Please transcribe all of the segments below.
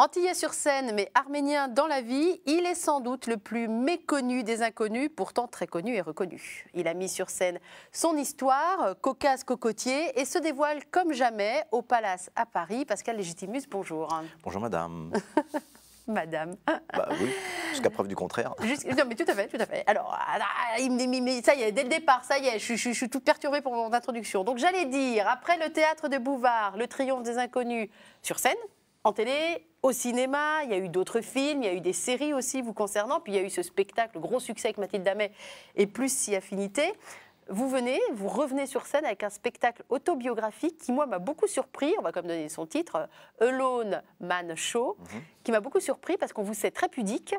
Antillais sur scène, mais arménien dans la vie, il est sans doute le plus méconnu des inconnus, pourtant très connu et reconnu. Il a mis sur scène son histoire, Caucase cocotier, et se dévoile comme jamais au Palace à Paris. Pascal Légitimus, bonjour. Bonjour madame. Madame. Bah oui, jusqu'à preuve du contraire. non, mais tout à fait, tout à fait. Alors, ah, ah, ah, il ça y est, dès le départ, ça y est, je, je suis toute perturbée pour mon introduction. Donc, j'allais dire, après le théâtre de Bouvard, le triomphe des inconnus sur scène, en télé, au cinéma, il y a eu d'autres films, il y a eu des séries aussi vous concernant, puis il y a eu ce spectacle, gros succès avec Mathilde Damet et plus si affinité. Vous venez, vous revenez sur scène avec un spectacle autobiographique qui, moi, m'a beaucoup surpris. On va comme donner son titre, Alone Man Show, mhm. qui m'a beaucoup surpris parce qu'on vous sait très pudique.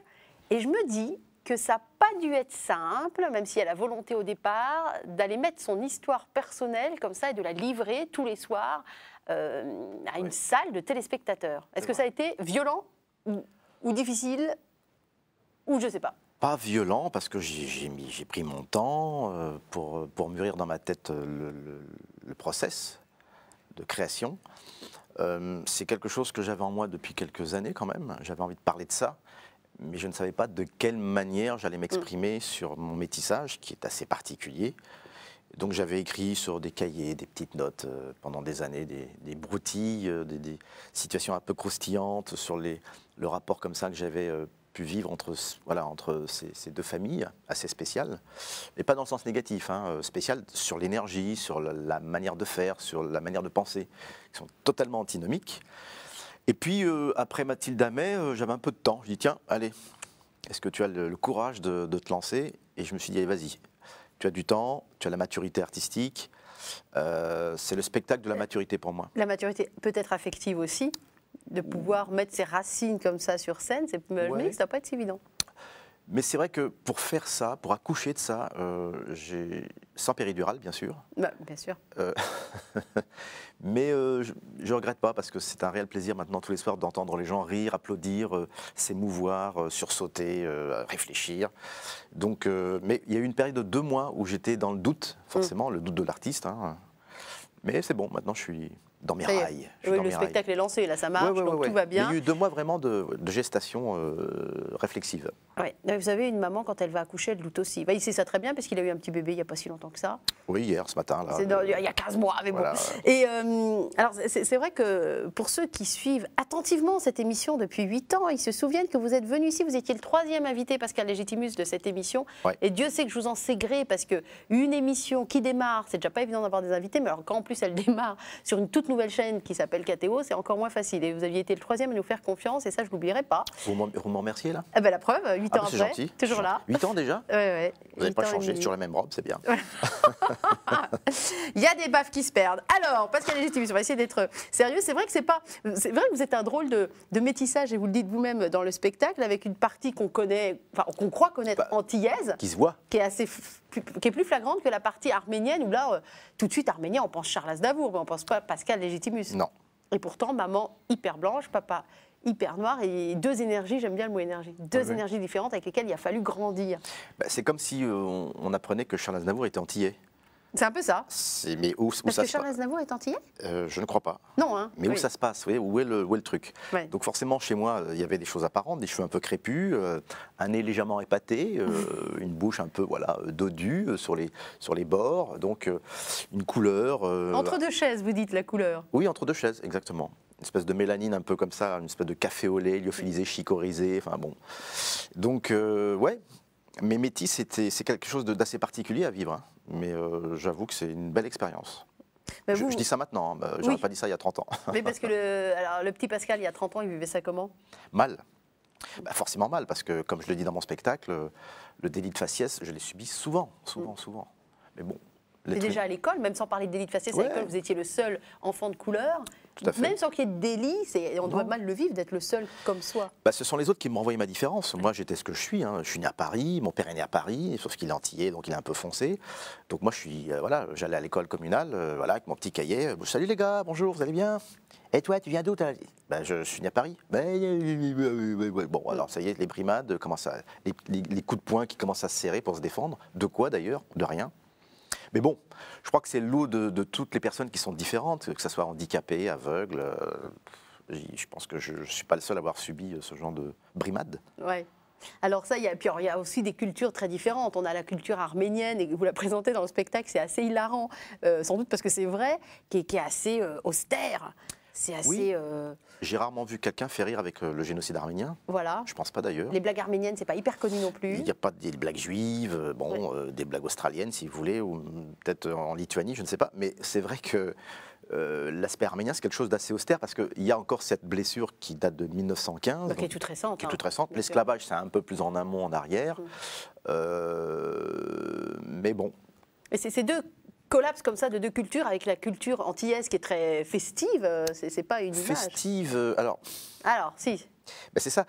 Et je me dis que ça n'a pas dû être simple, même si elle a volonté au départ, d'aller mettre son histoire personnelle comme ça et de la livrer tous les soirs euh, à une salle de téléspectateurs. Est-ce que ça a été violent ou, difficile ou je ne sais pas pas violent parce que j'ai pris mon temps euh, pour, mûrir dans ma tête euh, le, le, process de création. c'est quelque chose que j'avais en moi depuis quelques années quand même. J'avais envie de parler de ça, mais je ne savais pas de quelle manière j'allais mm. m'exprimer sur mon métissage qui est assez particulier. Donc j'avais écrit sur des cahiers, des petites notes euh, pendant des années, des, broutilles, euh, des, situations un peu croustillantes sur les, le rapport comme ça que j'avais euh, pu vivre entre, voilà, entre ces, deux familles assez spéciales, mais pas dans le sens négatif, hein, spécial sur l'énergie, sur la, manière de faire, sur la manière de penser, qui sont totalement antinomiques. Et puis après Mathilde Amet, j'avais un peu de temps, je dis tiens, allez, est-ce que tu as le, courage de, te lancer Et je me suis dit, allez, vas-y, tu as du temps, tu as la maturité artistique. Euh, c'est le spectacle de la euh, maturité pour moi. La maturité peut-être affective aussi, de pouvoir mettre ses racines comme ça sur scène, c'est, ça doit pas être évident. Mais c'est vrai que pour faire ça, pour accoucher de ça, euh, j'ai sans péridurale bien sûr. Bah, bien sûr. Euh, mais euh, je ne regrette pas parce que c'est un réel plaisir maintenant tous les soirs d'entendre les gens rire, applaudir, s'émouvoir, sursauter, réfléchir. Donc, mais il y a eu une période de deux mois où j'étais dans le doute, forcément, mm. le doute de l'artiste. Hein. Mais c'est bon, maintenant je suis dans mes rails. le spectacle est lancé, là ça marche, donc tout va bien. il y a eu deux mois vraiment de, gestation euh, réflexive. Vous savez, une maman, quand elle va accoucher, elle doute aussi. Bah, il sait ça très bien parce qu'il a eu un petit bébé il n'y a pas si longtemps que ça. Oui, hier, ce matin. Là. il y a 15 mois, mais bon. Et euh, alors, c'est vrai que pour ceux qui suivent attentivement cette émission depuis 8 ans, ils se souviennent que vous êtes venu ici, vous étiez le troisième invité, Pascal Légitimus, de cette émission. Et Dieu sait que je vous en sais gré parce que une émission qui démarre, c'est déjà pas évident d'avoir des invités, mais alors quand en plus elle démarre sur une toute nouvelle chaîne qui s'appelle KTO, c'est encore moins facile. Et vous aviez été le troisième à nous faire confiance, et ça, je l'oublierai pas. Vous m'en remerciez, là ah ben, La preuve, 8 ah ans ben, après, gentil. toujours là. 8 ans déjà Vous n'avez pas changé, sur les mêmes robes, c'est bien. Il y a des baffes qui se perdent. Alors, Pascal Légitimus, on va essayer d'être sérieux. C'est vrai que c'est pas... C'est vrai que vous êtes un drôle de, métissage, et vous le dites vous-même dans le spectacle, avec une partie qu'on connaît, enfin, qu'on croit connaître bah, antillaise. Qui se voit. Qui est assez... Plus, qui est plus flagrante que la partie arménienne, où là, euh, tout de suite, arménien, on pense Charles Aznavour, mais on pense pas Pascal légitimus. Non. Et pourtant, maman hyper blanche, papa hyper noir et deux énergies, j'aime bien le mot énergie, deux énergies différentes avec lesquelles il a fallu grandir. Bah, c'est comme si euh, on, apprenait que Charles Aznavour était antillais. C'est un peu ça. Mais où, où Parce ça que Charles Aznavour est antillais euh, Je ne crois pas. Non, hein Mais où ça se passe voyez, où, est le, où est le truc Donc forcément, chez moi, euh, il y avait des choses apparentes, des cheveux un peu crépus, euh, un nez légèrement épaté, une bouche un peu voilà dodue sur les, sur les bords, donc une couleur... entre deux chaises, vous dites, la couleur Oui, entre deux chaises, exactement une espèce de mélanine un peu comme ça, une espèce de café au lait, lyophilisé, chicorisé, enfin bon. Donc, euh, ouais, mais métis, c'est quelque chose d'assez particulier à vivre. Hein mais euh, j'avoue que c'est une belle expérience. Bah, je, dis ça maintenant, je hein, bah, j'aurais pas dit ça il y a 30 ans. Mais parce que le, petit Pascal, il y a 30 ans, il vivait ça comment Mal. Bah, forcément mal, parce que comme je le dis dans mon spectacle, euh, le délit de faciès, je l'ai subi souvent, souvent, mm. souvent. Mais bon. Déjà à l'école, même sans parler de délit de faciès, à l'école, vous étiez le seul enfant de couleur. Même sans qu'il y ait de délit, on doit mal le vivre d'être le seul comme soi. Bah, ce sont les autres qui m'ont envoyé ma différence. Moi, j'étais ce que je suis. Hein. Je suis né à Paris, mon père est né à Paris, sauf qu'il est antillais, donc il est un peu foncé. Donc moi, je suis, euh, voilà, j'allais à l'école communale, euh, voilà, avec mon petit cahier. Euh, Salut les gars, bonjour, vous allez bien et toi, tu viens d'où je, ben, je, suis né à Paris. Ben, bon, mm. alors ça y est, les primades commencent les coups de poing qui commencent à se serrer pour se défendre. De quoi d'ailleurs De rien. Mais bon, je crois que c'est l'eau de, toutes les personnes qui sont différentes, que ce soit handicapées, aveugles. Euh, je pense que je ne suis pas le seul à avoir subi euh, ce genre de brimade. Oui, Alors ça, il y a, il aussi des cultures très différentes. On a la culture arménienne, et vous la présentez dans le spectacle, c'est assez hilarant, euh, sans doute parce que c'est vrai, qui est, assez austère. C'est assez. Oui. Euh, J'ai rarement vu quelqu'un faire rire avec euh, le génocide arménien. Voilà. Je pense pas d'ailleurs. Les blagues arméniennes, c'est pas hyper connu non plus. Il n'y a pas des blagues juives, euh, bon, des blagues australiennes si vous voulez, ou peut-être en Lituanie, je ne sais pas. Mais c'est vrai que l'aspect arménien, c'est quelque chose d'assez austère parce qu'il y a encore cette blessure qui date de 1915. Bah, qui est toute récente. Qui est hein. toute récente. L'esclavage, c'est un peu plus en amont, en arrière. Mm. mais bon, Et c'est ces deux collapse comme ça de deux cultures avec la culture antillaise qui est très festive, euh, c'est pas une image. Festive, euh, alors. Alors, si. Ben, c'est ça.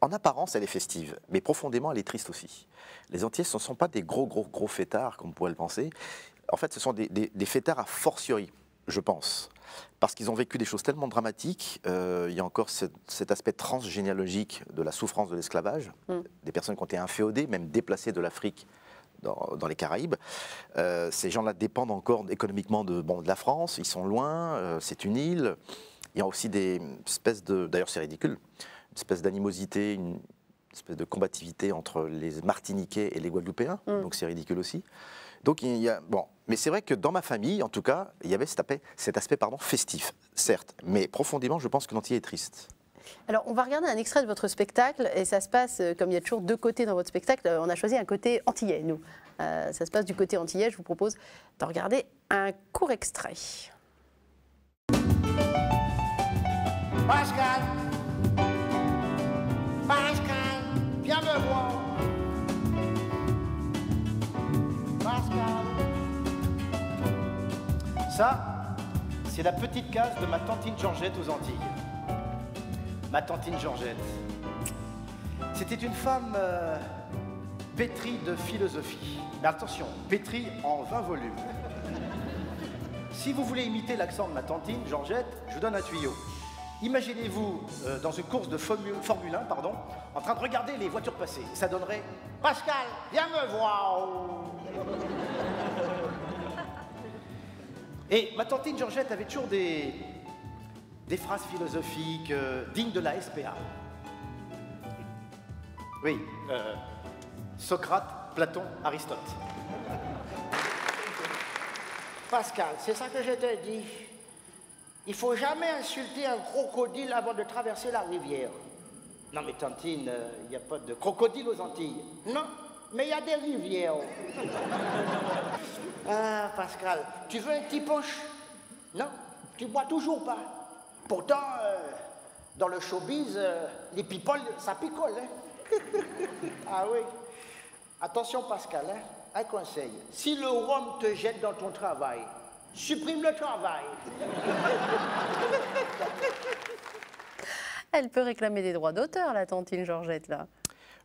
En apparence, elle est festive, mais profondément, elle est triste aussi. Les antillaises, ce ne sont pas des gros, gros, gros fêtards, comme on pourrait le penser. En fait, ce sont des, des, fêtards à fortiori, je pense. Parce qu'ils ont vécu des choses tellement dramatiques. Euh, il y a encore cet aspect transgénéalogique de la souffrance de l'esclavage. Hmm. Des personnes qui ont été inféodées, même déplacées de l'Afrique dans, les Caraïbes. Euh, ces gens-là dépendent encore économiquement de, bon, de la France, ils sont loin, euh, c'est une île. Il y a aussi des espèces de, d'ailleurs c'est ridicule, une espèce d'animosité, une espèce de combativité entre les Martiniquais et les Guadeloupéens, mm. donc c'est ridicule aussi. Donc il bon, mais c'est vrai que dans ma famille, en tout cas, il y avait cet aspect, cet aspect pardon, festif, certes, mais profondément, je pense que l'entier est triste. Alors, on va regarder un extrait de votre spectacle, et ça se passe, euh, comme il y a toujours deux côtés dans votre spectacle, euh, on a choisi un côté antillais, nous. Euh, ça se passe du côté antillais, je vous propose d'en regarder un court extrait. Pascal Pascal, viens me voir Pascal Ça, c'est la petite case de ma tantine Georgette aux Antilles ma tantine Georgette. C'était une femme euh, pétrie de philosophie. Mais attention, pétrie en 20 volumes. Si vous voulez imiter l'accent de ma tantine, Georgette, je vous donne un tuyau. Imaginez-vous euh, dans une course de Formule, 1, pardon, en train de regarder les voitures passer. Ça donnerait Pascal, viens me voir Et ma tantine Georgette avait toujours des, des phrases philosophiques euh, dignes de la SPA. Oui, euh. Socrate, Platon, Aristote. Pascal, c'est ça que je t'ai dit. Il faut jamais insulter un crocodile avant de traverser la rivière. Non mais Tantine, euh, il n'y a pas de crocodile aux Antilles. Non, mais il y a des rivières. ah, Pascal, tu veux un petit poche Non, tu bois toujours pas. Pourtant, euh, dans le showbiz, euh, les people, ça picole. Hein. ah oui. Attention, Pascal, hein. un conseil. Si le rhum te jette dans ton travail, supprime le travail. Elle peut réclamer des droits d'auteur, la tantine Georgette, là.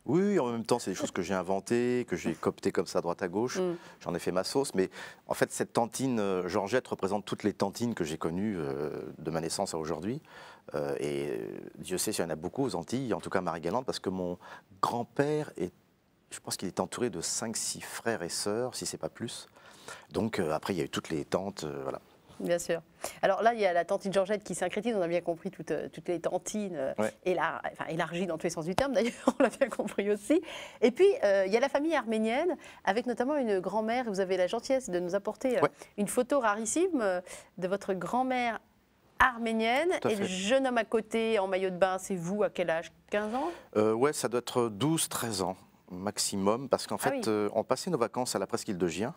Oui, en même temps, c'est des choses que j'ai inventées, que j'ai coptées comme ça droite à gauche. Mm. J'en ai fait ma sauce, mais en fait, cette tantine euh, Georgette représente toutes les tantines que j'ai connues euh, de ma naissance à aujourd'hui. Euh, et Dieu sait s'il y en a beaucoup aux Antilles, en tout cas Marie-Galante, parce que mon grand-père est, je pense qu'il est entouré de 5-6 frères et sœurs, si c'est pas plus. Donc après, il y a eu toutes les tentes, voilà. Bien sûr. Alors là, il y a la tante Georgette qui syncrétise, on a bien compris toutes, euh, les tantines, euh, et enfin, élargies dans tous les sens du terme d'ailleurs, on l'a bien compris aussi. Et puis, euh, il y a la famille arménienne, avec notamment une grand-mère, vous avez la gentillesse de nous apporter une photo rarissime de votre grand-mère arménienne. Et le jeune homme à côté en maillot de bain, c'est vous à quel âge 15 ans euh, Ouais, ça doit être 12-13 ans maximum, parce qu'en ah fait, on passait nos vacances à la presqu'île de Gien.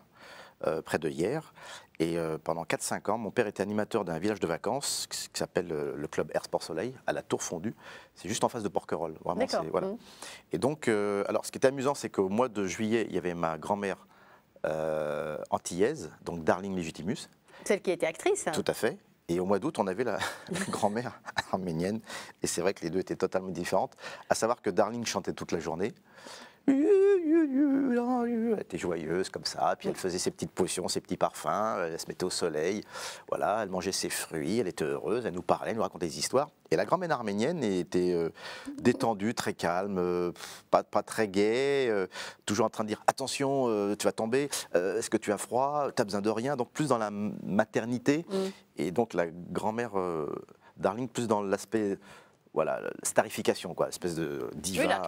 Euh, près de hier. Et euh, pendant 4-5 ans, mon père était animateur d'un village de vacances qui, s'appelle euh, le club Air Sport Soleil, à la Tour Fondue. C'est juste en face de Porquerolles. Mmh. Et donc, alors, ce qui est amusant, c'est qu'au mois de juillet, il y avait ma grand-mère antillaise, donc Darling Legitimus. Celle qui était actrice. Tout à fait. Et au mois d'août, on avait la grand-mère arménienne. Et c'est vrai que les deux étaient totalement différentes. À savoir que Darling chantait toute la journée. Elle était joyeuse comme ça, puis elle faisait ses petites potions, ses petits parfums, euh, elle se mettait au soleil, voilà, elle mangeait ses fruits, elle était heureuse, elle nous parlait, elle nous racontait des histoires. Et la grand-mère arménienne était euh, détendue, très calme, euh, pas, très gaie, toujours en train de dire attention, tu vas tomber, est-ce que tu as froid, tu as besoin de rien, donc plus dans la maternité. Mm. Et donc la grand-mère Darling, plus dans l'aspect voilà, starification, quoi, espèce de diva.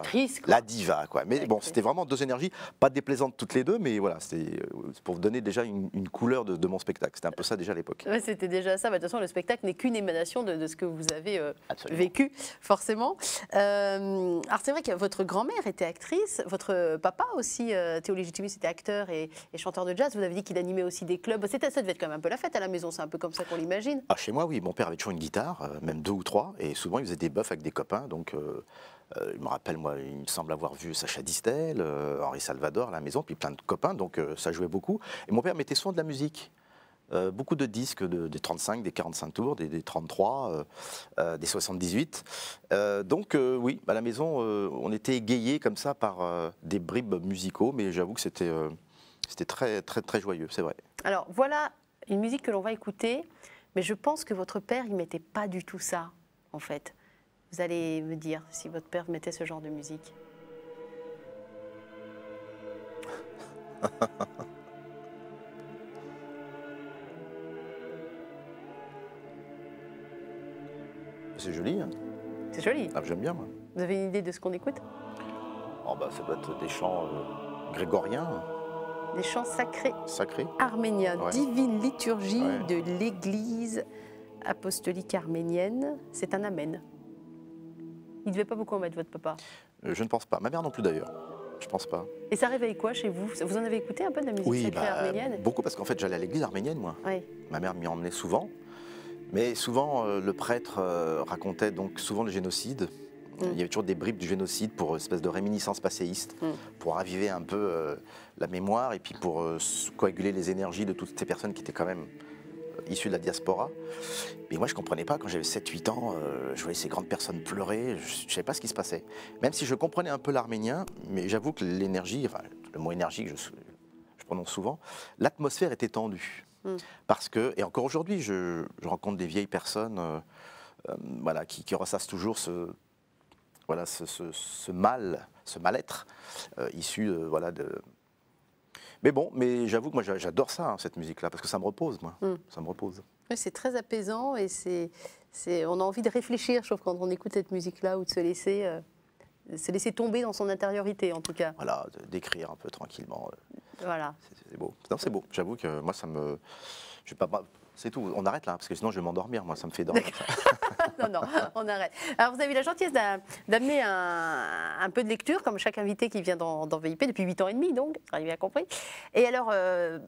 La diva, quoi. Mais bon, c'était vraiment deux énergies, pas déplaisantes toutes les deux, mais voilà, c'était euh, pour vous donner déjà une, couleur de, mon spectacle. C'était un peu ça déjà à l'époque. c'était déjà ça. Bah, de toute façon, le spectacle n'est qu'une émanation de, ce que vous avez euh, vécu, forcément. Euh, alors, c'est vrai que votre grand-mère était actrice, votre papa aussi, Théo Légitimus, était acteur et, chanteur de jazz. Vous avez dit qu'il animait aussi des clubs. C'était, ça devait être quand même un peu la fête à la maison, c'est un peu comme ça qu'on l'imagine. Ah, chez moi, oui. Mon père avait toujours une guitare, même deux ou trois, et souvent, il faisait bœufs avec des copains. Donc, euh, euh me rappelle, moi, il me semble avoir vu Sacha Distel, euh, Henri Salvador à la maison, puis plein de copains. Donc, euh, ça jouait beaucoup. Et mon père mettait soin de la musique. beaucoup de disques de, des 35, des 45 tours, des, 33, des 78. donc oui, à la maison, on était égayés comme ça par des bribes musicaux, mais j'avoue que c'était c'était très très très joyeux, c'est vrai. Alors voilà une musique que l'on va écouter, mais je pense que votre père il mettait pas du tout ça en fait. Vous allez me dire si votre père mettait ce genre de musique. C'est joli. Hein. C'est joli. Ah, J'aime bien. Vous avez une idée de ce qu'on écoute oh, bah, Ça doit être des chants euh, grégoriens. Des chants sacrés. Sacrés. Arméniens. Divine liturgie de l'Église apostolique arménienne. C'est un amen. Il ne devait pas beaucoup en mettre, votre papa euh, Je ne pense pas. Ma mère non plus d'ailleurs. Je pense pas. Et ça réveille quoi chez vous Vous en avez écouté un peu de la musique oui, bah, arménienne Beaucoup parce qu'en fait j'allais à l'église arménienne moi. Ma mère m'y emmenait souvent. Mais souvent euh, le prêtre euh, racontait donc souvent le génocide. Mm. Il y avait toujours des bribes du génocide pour espèce de réminiscence passéiste, mm. pour raviver un peu la mémoire et puis pour coaguler les énergies de toutes ces personnes qui étaient quand même issus de la diaspora. Mais moi, je ne comprenais pas. Quand j'avais 7-8 ans, euh, je voyais ces grandes personnes pleurer. Je ne savais pas ce qui se passait. Même si je comprenais un peu l'arménien, mais j'avoue que l'énergie, enfin, le mot énergie que je, je prononce souvent, l'atmosphère était tendue. Hmm. Parce que, et encore aujourd'hui, je, rencontre des vieilles personnes euh, euh, voilà, qui, ressassent toujours ce, voilà, ce, ce mal, ce mal-être issu voilà, de mais bon, mais j'avoue que moi j'adore ça, hein, cette musique-là, parce que ça me repose, moi. Mm. Ça me repose. c'est très apaisant et c'est, on a envie de réfléchir, je trouve, quand on écoute cette musique-là, ou de se laisser, euh, se laisser tomber dans son intériorité, en tout cas. Voilà, d'écrire un peu tranquillement. Euh. Voilà. C'est, beau. Non, c'est beau. J'avoue que moi, ça me. Je vais pas c'est tout. On arrête là, parce que sinon je vais m'endormir, moi, ça me fait dormir. non, non, on arrête. Alors, vous avez la gentillesse d'amener un, peu de lecture, comme chaque invité qui vient dans, VIP depuis 8 ans et demi, donc, vous à bien compris. Et alors, euh,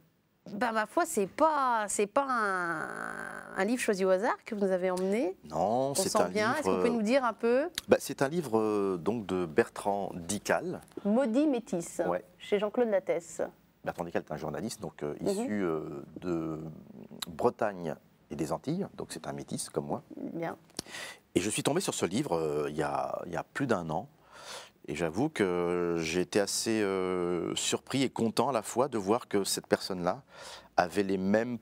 bah, ma foi, c'est pas, c'est pas un, livre choisi au hasard que vous nous avez emmené. Non, c'est un bien. Est-ce que vous pouvez nous dire un peu bah, C'est un livre euh, donc de Bertrand Dical. Maudit métis. Chez Jean-Claude Lattès. Bertrand qu'elle est un journaliste donc, euh, mhm. issu euh, de Bretagne et des Antilles, donc c'est un métis comme moi. Bien. Et je suis tombé sur ce livre euh, il, y a, plus d'un an. Et j'avoue que j'ai été assez surpris et content à la fois de voir que cette personne-là avait les mêmes.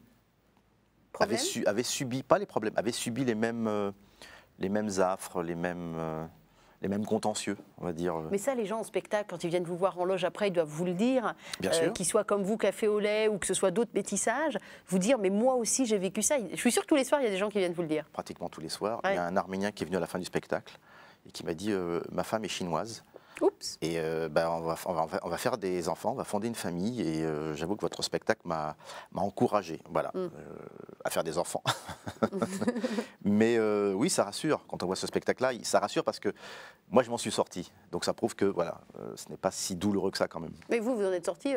Avait, avait, subi, pas les problèmes, avait subi les mêmes, les mêmes affres, les mêmes les mêmes contentieux, on va dire. Euh. Mais ça, les gens en spectacle, quand ils viennent vous voir en loge après, ils doivent vous le dire, euh, qu'ils soient comme vous, café au lait, ou que ce soit d'autres métissages, vous dire, mais moi aussi j'ai vécu ça. Je suis sûr que tous les soirs, il y a des gens qui viennent vous le dire. Pratiquement tous les soirs. Il y a un Arménien qui est venu à la fin du spectacle et qui m'a dit, euh, ma femme est chinoise, et euh, bah, on, va, faire des enfants, on va fonder une famille. Et euh, j'avoue que votre spectacle m'a encouragé voilà, mm. euh, à faire des enfants. Mais oui, ça rassure. Quand on voit ce spectacle-là, ça rassure parce que moi, je m'en suis sorti. Donc ça prouve que voilà, ce n'est pas si douloureux que ça quand même. Mais vous, vous en êtes sorti,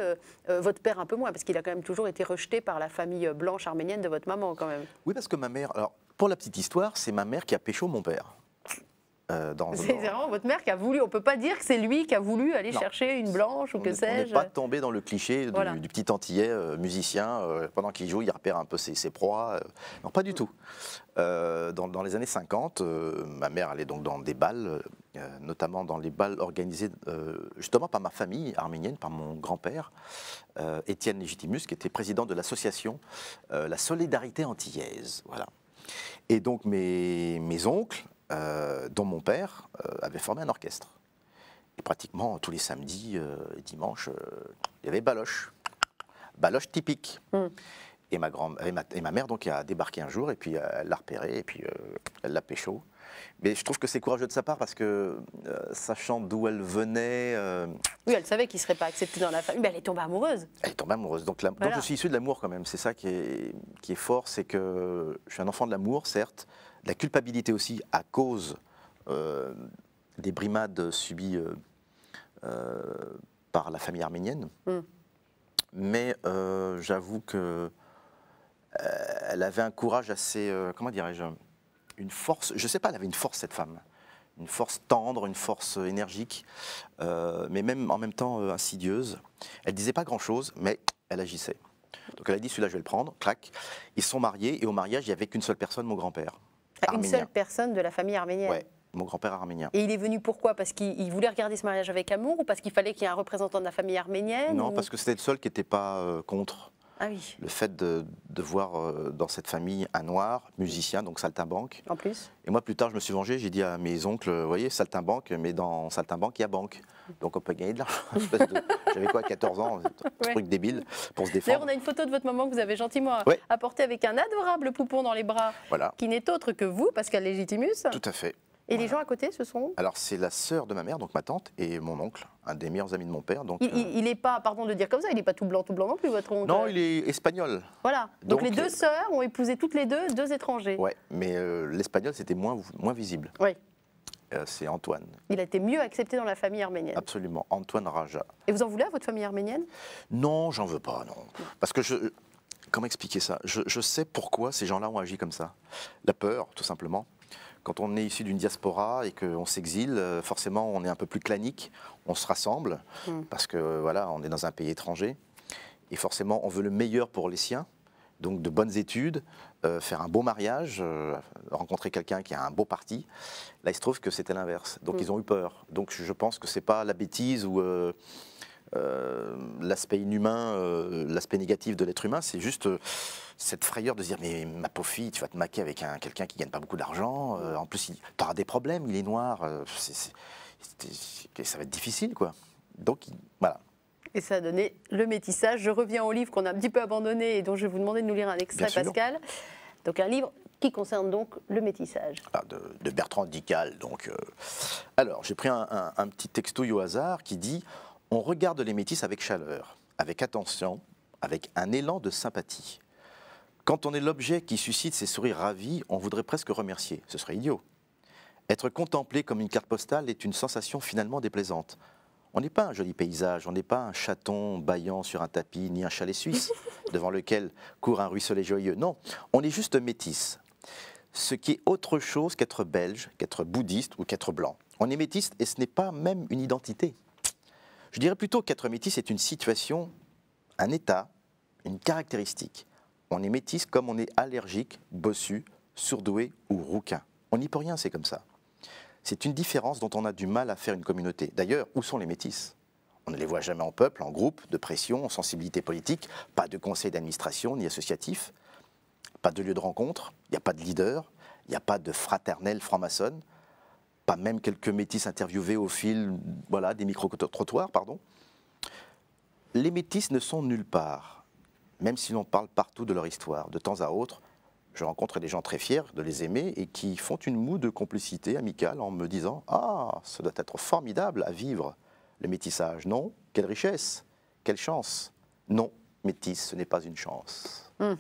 votre père un peu moins, parce qu'il a quand même toujours été rejeté par la famille blanche arménienne de votre maman quand même. Oui, parce que ma mère. Alors, pour la petite histoire, c'est ma mère qui a pécho mon père. Euh, c'est vraiment votre mère qui a voulu, on ne peut pas dire que c'est lui qui a voulu aller chercher une blanche ou que sais-je. On n'est pas tombé dans le cliché du, petit Antillais euh, musicien, euh, pendant qu'il joue, il repère un peu ses, proies. Non, pas du tout. Dans, les années 50, ma mère allait donc dans des balles, notamment dans les balles organisées justement par ma famille arménienne, par mon grand-père, Étienne Légitimus, qui était président de l'association La Solidarité Antillaise. Voilà. Et donc mes, mes oncles, euh, dont mon père euh, avait formé un orchestre. Et pratiquement tous les samedis euh, et dimanches, il y avait baloche, baloche typique. Hmm. Et ma, grand et ma, et ma, mère donc a débarqué un jour et puis elle l'a repéré et puis elle l'a pécho. Mais je trouve que c'est courageux de sa part parce que, sachant d'où elle venait. oui, elle savait qu'il ne serait pas accepté dans la famille, mais elle est tombée amoureuse. Elle est tombée amoureuse. Donc, je suis issu de l'amour quand même. C'est ça qui est, qui est fort, c'est que je suis un enfant de l'amour, certes, la culpabilité aussi à cause euh, des brimades subies euh, euh, par la famille arménienne. Mm. Mais j'avoue que elle avait un courage assez, comment dirais-je, une force. Je sais pas, elle avait une force cette femme, une force tendre, une force énergique, mais même en même temps insidieuse. Elle disait pas grand-chose, mais elle agissait. Donc elle a dit celui-là je vais le prendre, clac. Ils sont mariés et au mariage il n'y avait qu'une seule personne, mon grand-père une seule personne de la famille arménienne Oui, mon grand-père arménien. Et il est venu pourquoi Parce qu'il voulait regarder ce mariage avec amour ou parce qu'il fallait qu'il y ait un représentant de la famille arménienne Non, parce que c'était le seul qui n'était pas euh, contre. Ah Le fait de, voir euh, dans cette famille un noir, musicien, donc saltimbanque. En plus. Et moi, plus tard, je me suis vengé, j'ai dit à mes oncles, vous voyez, saltimbanque, mais dans saltimbanque, il y a banque. Donc on peut gagner de l'argent. J'avais quoi, 14 ans, truc débile pour se défendre. D'ailleurs, on a une photo de votre maman que vous avez gentiment apportée avec un adorable poupon dans les bras, qui n'est autre que vous, Pascal Legitimus Tout à fait. Et les gens à côté, ce sont Alors, c'est la sœur de ma mère, donc ma tante, et mon oncle, un des meilleurs amis de mon père. Donc, il n'est euh, pas, pardon de dire comme ça, il n'est pas tout blanc, tout blanc non plus, votre oncle Non, il est espagnol. Voilà. Donc, les deux euh, sœurs ont épousé toutes les deux deux étrangers. Ouais, mais euh, l'espagnol, c'était moins, moins visible. Oui. c'est Antoine. Il a été mieux accepté dans la famille arménienne. Absolument, Antoine Raja. Et vous en voulez à votre famille arménienne Non, j'en veux pas, non. Parce que je, comment expliquer ça je, sais pourquoi ces gens-là ont agi comme ça. La peur, tout simplement quand on est issu d'une diaspora et qu'on s'exile, euh, forcément, on est un peu plus clanique, on se rassemble, mm. parce que euh, voilà, on est dans un pays étranger. Et forcément, on veut le meilleur pour les siens, donc de bonnes études, euh, faire un beau mariage, rencontrer quelqu'un qui a un beau parti. Là, il se trouve que c'était l'inverse. Donc, mm. ils ont eu peur. Donc, je pense que ce n'est pas la bêtise ou. Euh, l'aspect inhumain, euh, l'aspect négatif de l'être humain, c'est juste euh, cette frayeur de se dire mais ma pauvre fille, tu vas te maquer avec un, quelqu'un qui gagne pas beaucoup d'argent, en plus il auras des problèmes, il est noir, c'est, ça va être difficile quoi. Donc voilà. Et ça a donné le métissage. Je reviens au livre qu'on a un petit peu abandonné et dont je vais vous demander de nous lire un extrait, Pascal. Donc un livre qui concerne donc le métissage. Ah, de, Bertrand Dical. Donc, alors j'ai pris un, un petit texto au hasard qui dit on regarde les métis avec chaleur, avec attention, avec un élan de sympathie. Quand on est l'objet qui suscite ces sourires ravis, on voudrait presque remercier. Ce serait idiot. Être contemplé comme une carte postale est une sensation finalement déplaisante. On n'est pas un joli paysage, on n'est pas un chaton bâillant sur un tapis, ni un chalet suisse devant lequel court un ruisselet joyeux. Non, on est juste métisse. Ce qui est autre chose qu'être belge, qu'être bouddhiste ou qu'être blanc. On est métisse et ce n'est pas même une identité. Je dirais plutôt qu'être métis est une situation, un état, une caractéristique. On est métisse comme on est allergique, bossu, surdoué ou rouquin. On n'y peut rien, c'est comme ça. C'est une différence dont on a du mal à faire une communauté. D'ailleurs, où sont les métis On ne les voit jamais en peuple, en groupe, de pression, en sensibilité politique, pas de conseil d'administration ni associatif, pas de lieu de rencontre, il n'y a pas de leader, il n'y a pas de fraternelle franc-maçonne, pas même quelques métis interviewés au fil voilà, des micro-trottoirs, pardon. Les métis ne sont nulle part, même si l'on parle partout de leur histoire. De temps à autre, je rencontre des gens très fiers de les aimer et qui font une moue de complicité amicale en me disant Ah, ça doit être formidable à vivre, le métissage. Non, quelle richesse, quelle chance. Non, métis, ce n'est pas une chance. Hmm.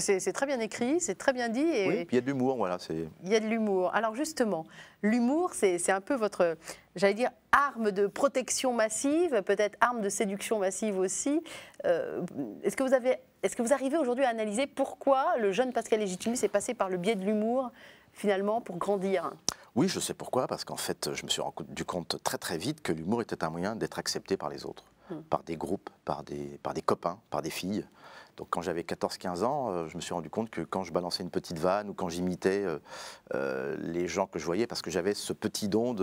C'est très bien écrit, c'est très bien dit. Et oui, il y a de l'humour, voilà. Il y a de l'humour. Alors justement, l'humour, c'est un peu votre, j'allais dire, arme de protection massive, peut-être arme de séduction massive aussi. Euh, est-ce que vous avez, est-ce que vous arrivez aujourd'hui à analyser pourquoi le jeune Pascal Légitimus est passé par le biais de l'humour finalement pour grandir Oui, je sais pourquoi, parce qu'en fait, je me suis rendu compte très très vite que l'humour était un moyen d'être accepté par les autres, hmm. par des groupes, par des, par des copains, par des filles. Donc quand j'avais 14-15 ans, euh, je me suis rendu compte que quand je balançais une petite vanne ou quand j'imitais euh, euh, les gens que je voyais, parce que j'avais ce petit don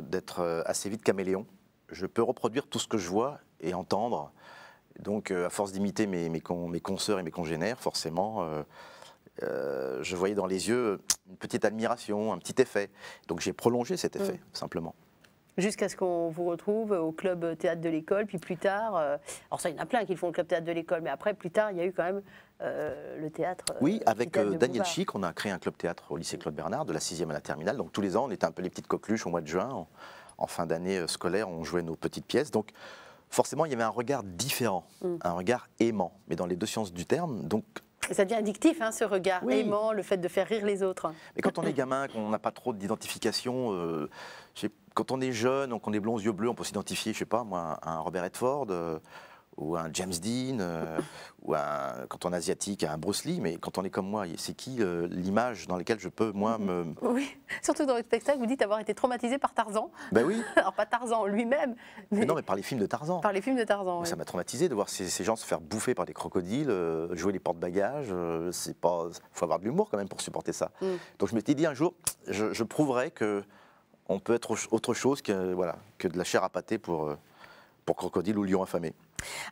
d'être assez vite caméléon, je peux reproduire tout ce que je vois et entendre. Donc, à force d'imiter mes, mes, consoeurs et mes congénères, forcément, je voyais dans les yeux une petite admiration, un petit effet. Donc, j'ai prolongé cet effet, mm. simplement. Jusqu'à ce qu'on vous retrouve au club théâtre de l'école, puis plus tard, euh, alors ça, il y en a plein qui font le club théâtre de l'école, mais après, plus tard, il y a eu quand même euh, le théâtre. Oui, euh, avec Daniel Chic, on a créé un club théâtre au lycée Claude Bernard, de la 6e à la terminale. Donc tous les ans, on était un peu les petites coqueluches au mois de juin. En, fin d'année scolaire, on jouait nos petites pièces. Donc forcément, il y avait un regard différent, mm. un regard aimant, mais dans les deux sciences du terme. Donc ça devient addictif, hein, ce regard aimant, le fait de faire rire les autres. Mais quand on est gamin, qu'on n'a pas trop d'identification quand on est jeune, donc on est blond aux yeux bleus, on peut s'identifier, je sais pas, moi, à un Robert Redford. Euh, ou ou un James Dean, euh, ou un, quand on est asiatique, à un Bruce Lee, mais quand on est comme moi, c'est qui euh, l'image dans laquelle je peux, moi, me... Oui, surtout dans le spectacle, vous dites avoir été traumatisé par Tarzan. Ben oui. Alors pas Tarzan lui-même, mais... Non, mais par les films de Tarzan. Par les films de Tarzan, Ça m'a traumatisé de voir ces, gens se faire bouffer par des crocodiles, jouer les portes bagages c'est pas... faut avoir de l'humour quand même pour supporter ça. Mm. Donc je m'étais dit un jour, je, je prouverai que on peut être autre chose que, voilà, que de la chair à pâté pour, euh, pour crocodile ou lion affamé.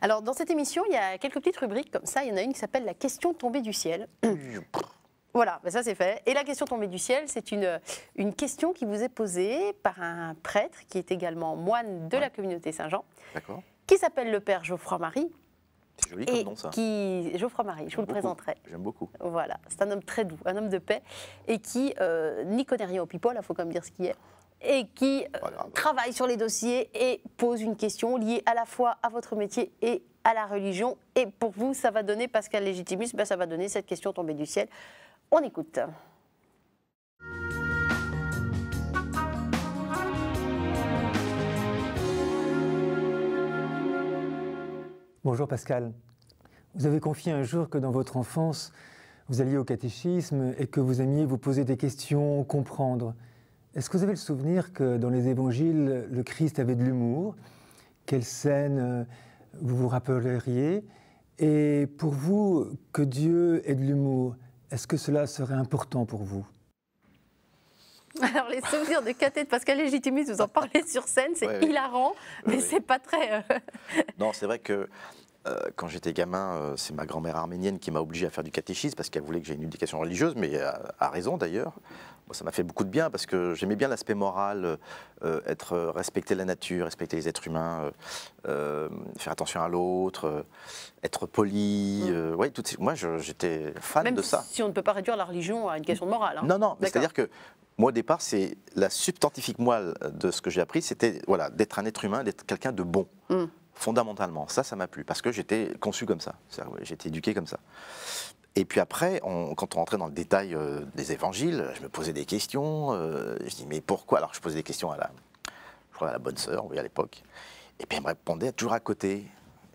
Alors, dans cette émission, il y a quelques petites rubriques comme ça. Il y en a une qui s'appelle La question tombée du ciel. Voilà, ben ça c'est fait. Et la question tombée du ciel, c'est une, une question qui vous est posée par un prêtre qui est également moine de la communauté Saint-Jean, qui s'appelle le père Geoffroy-Marie. C'est joli comme nom ça. Qui... Geoffroy-Marie, je vous le présenterai. J'aime beaucoup. Voilà, c'est un homme très doux, un homme de paix, et qui euh, n'y connaît rien au people, il faut quand même dire ce qu'il est et qui euh, travaille sur les dossiers et pose une question liée à la fois à votre métier et à la religion. Et pour vous, ça va donner, Pascal Légitimus, ben, ça va donner cette question tombée du ciel. On écoute. Bonjour Pascal. Vous avez confié un jour que dans votre enfance, vous alliez au catéchisme et que vous aimiez vous poser des questions, comprendre. Est-ce que vous avez le souvenir que dans les évangiles, le Christ avait de l'humour Quelle scène euh, vous vous rappelleriez Et pour vous, que Dieu ait de l'humour, est-ce que cela serait important pour vous alors, les souvenirs de cathé parce Pascal Légitimus, vous en parlez sur scène, c'est hilarant, mais c'est pas très. Euh, non, c'est vrai que euh, quand j'étais gamin, c'est ma grand-mère arménienne qui m'a obligé à faire du catéchisme parce qu'elle voulait que j'aie une éducation religieuse, mais à, raison d'ailleurs ça m'a fait beaucoup de bien parce que j'aimais bien l'aspect moral, euh, être euh, respecter la nature, respecter les êtres humains, euh, faire attention à l'autre, être poli. Mm. ouais, moi, j'étais fan de ça. Si on ne peut pas réduire la religion à une question de morale. Hein. Non, non, c'est-à-dire que moi, au départ, c'est la substantifique moelle de ce que j'ai appris, c'était voilà, d'être un être humain, d'être quelqu'un de bon. Mm. fondamentalement. Ça, ça m'a plu, parce que j'étais conçu comme ça, j'étais éduqué comme ça. Et puis après, quand on rentrait dans le détail euh, des évangiles, je me posais des questions. Euh, je dis, mais pourquoi Alors, je posais des questions à la, je à la bonne sœur, oui, à l'époque. Et puis, elle me répondait toujours à côté.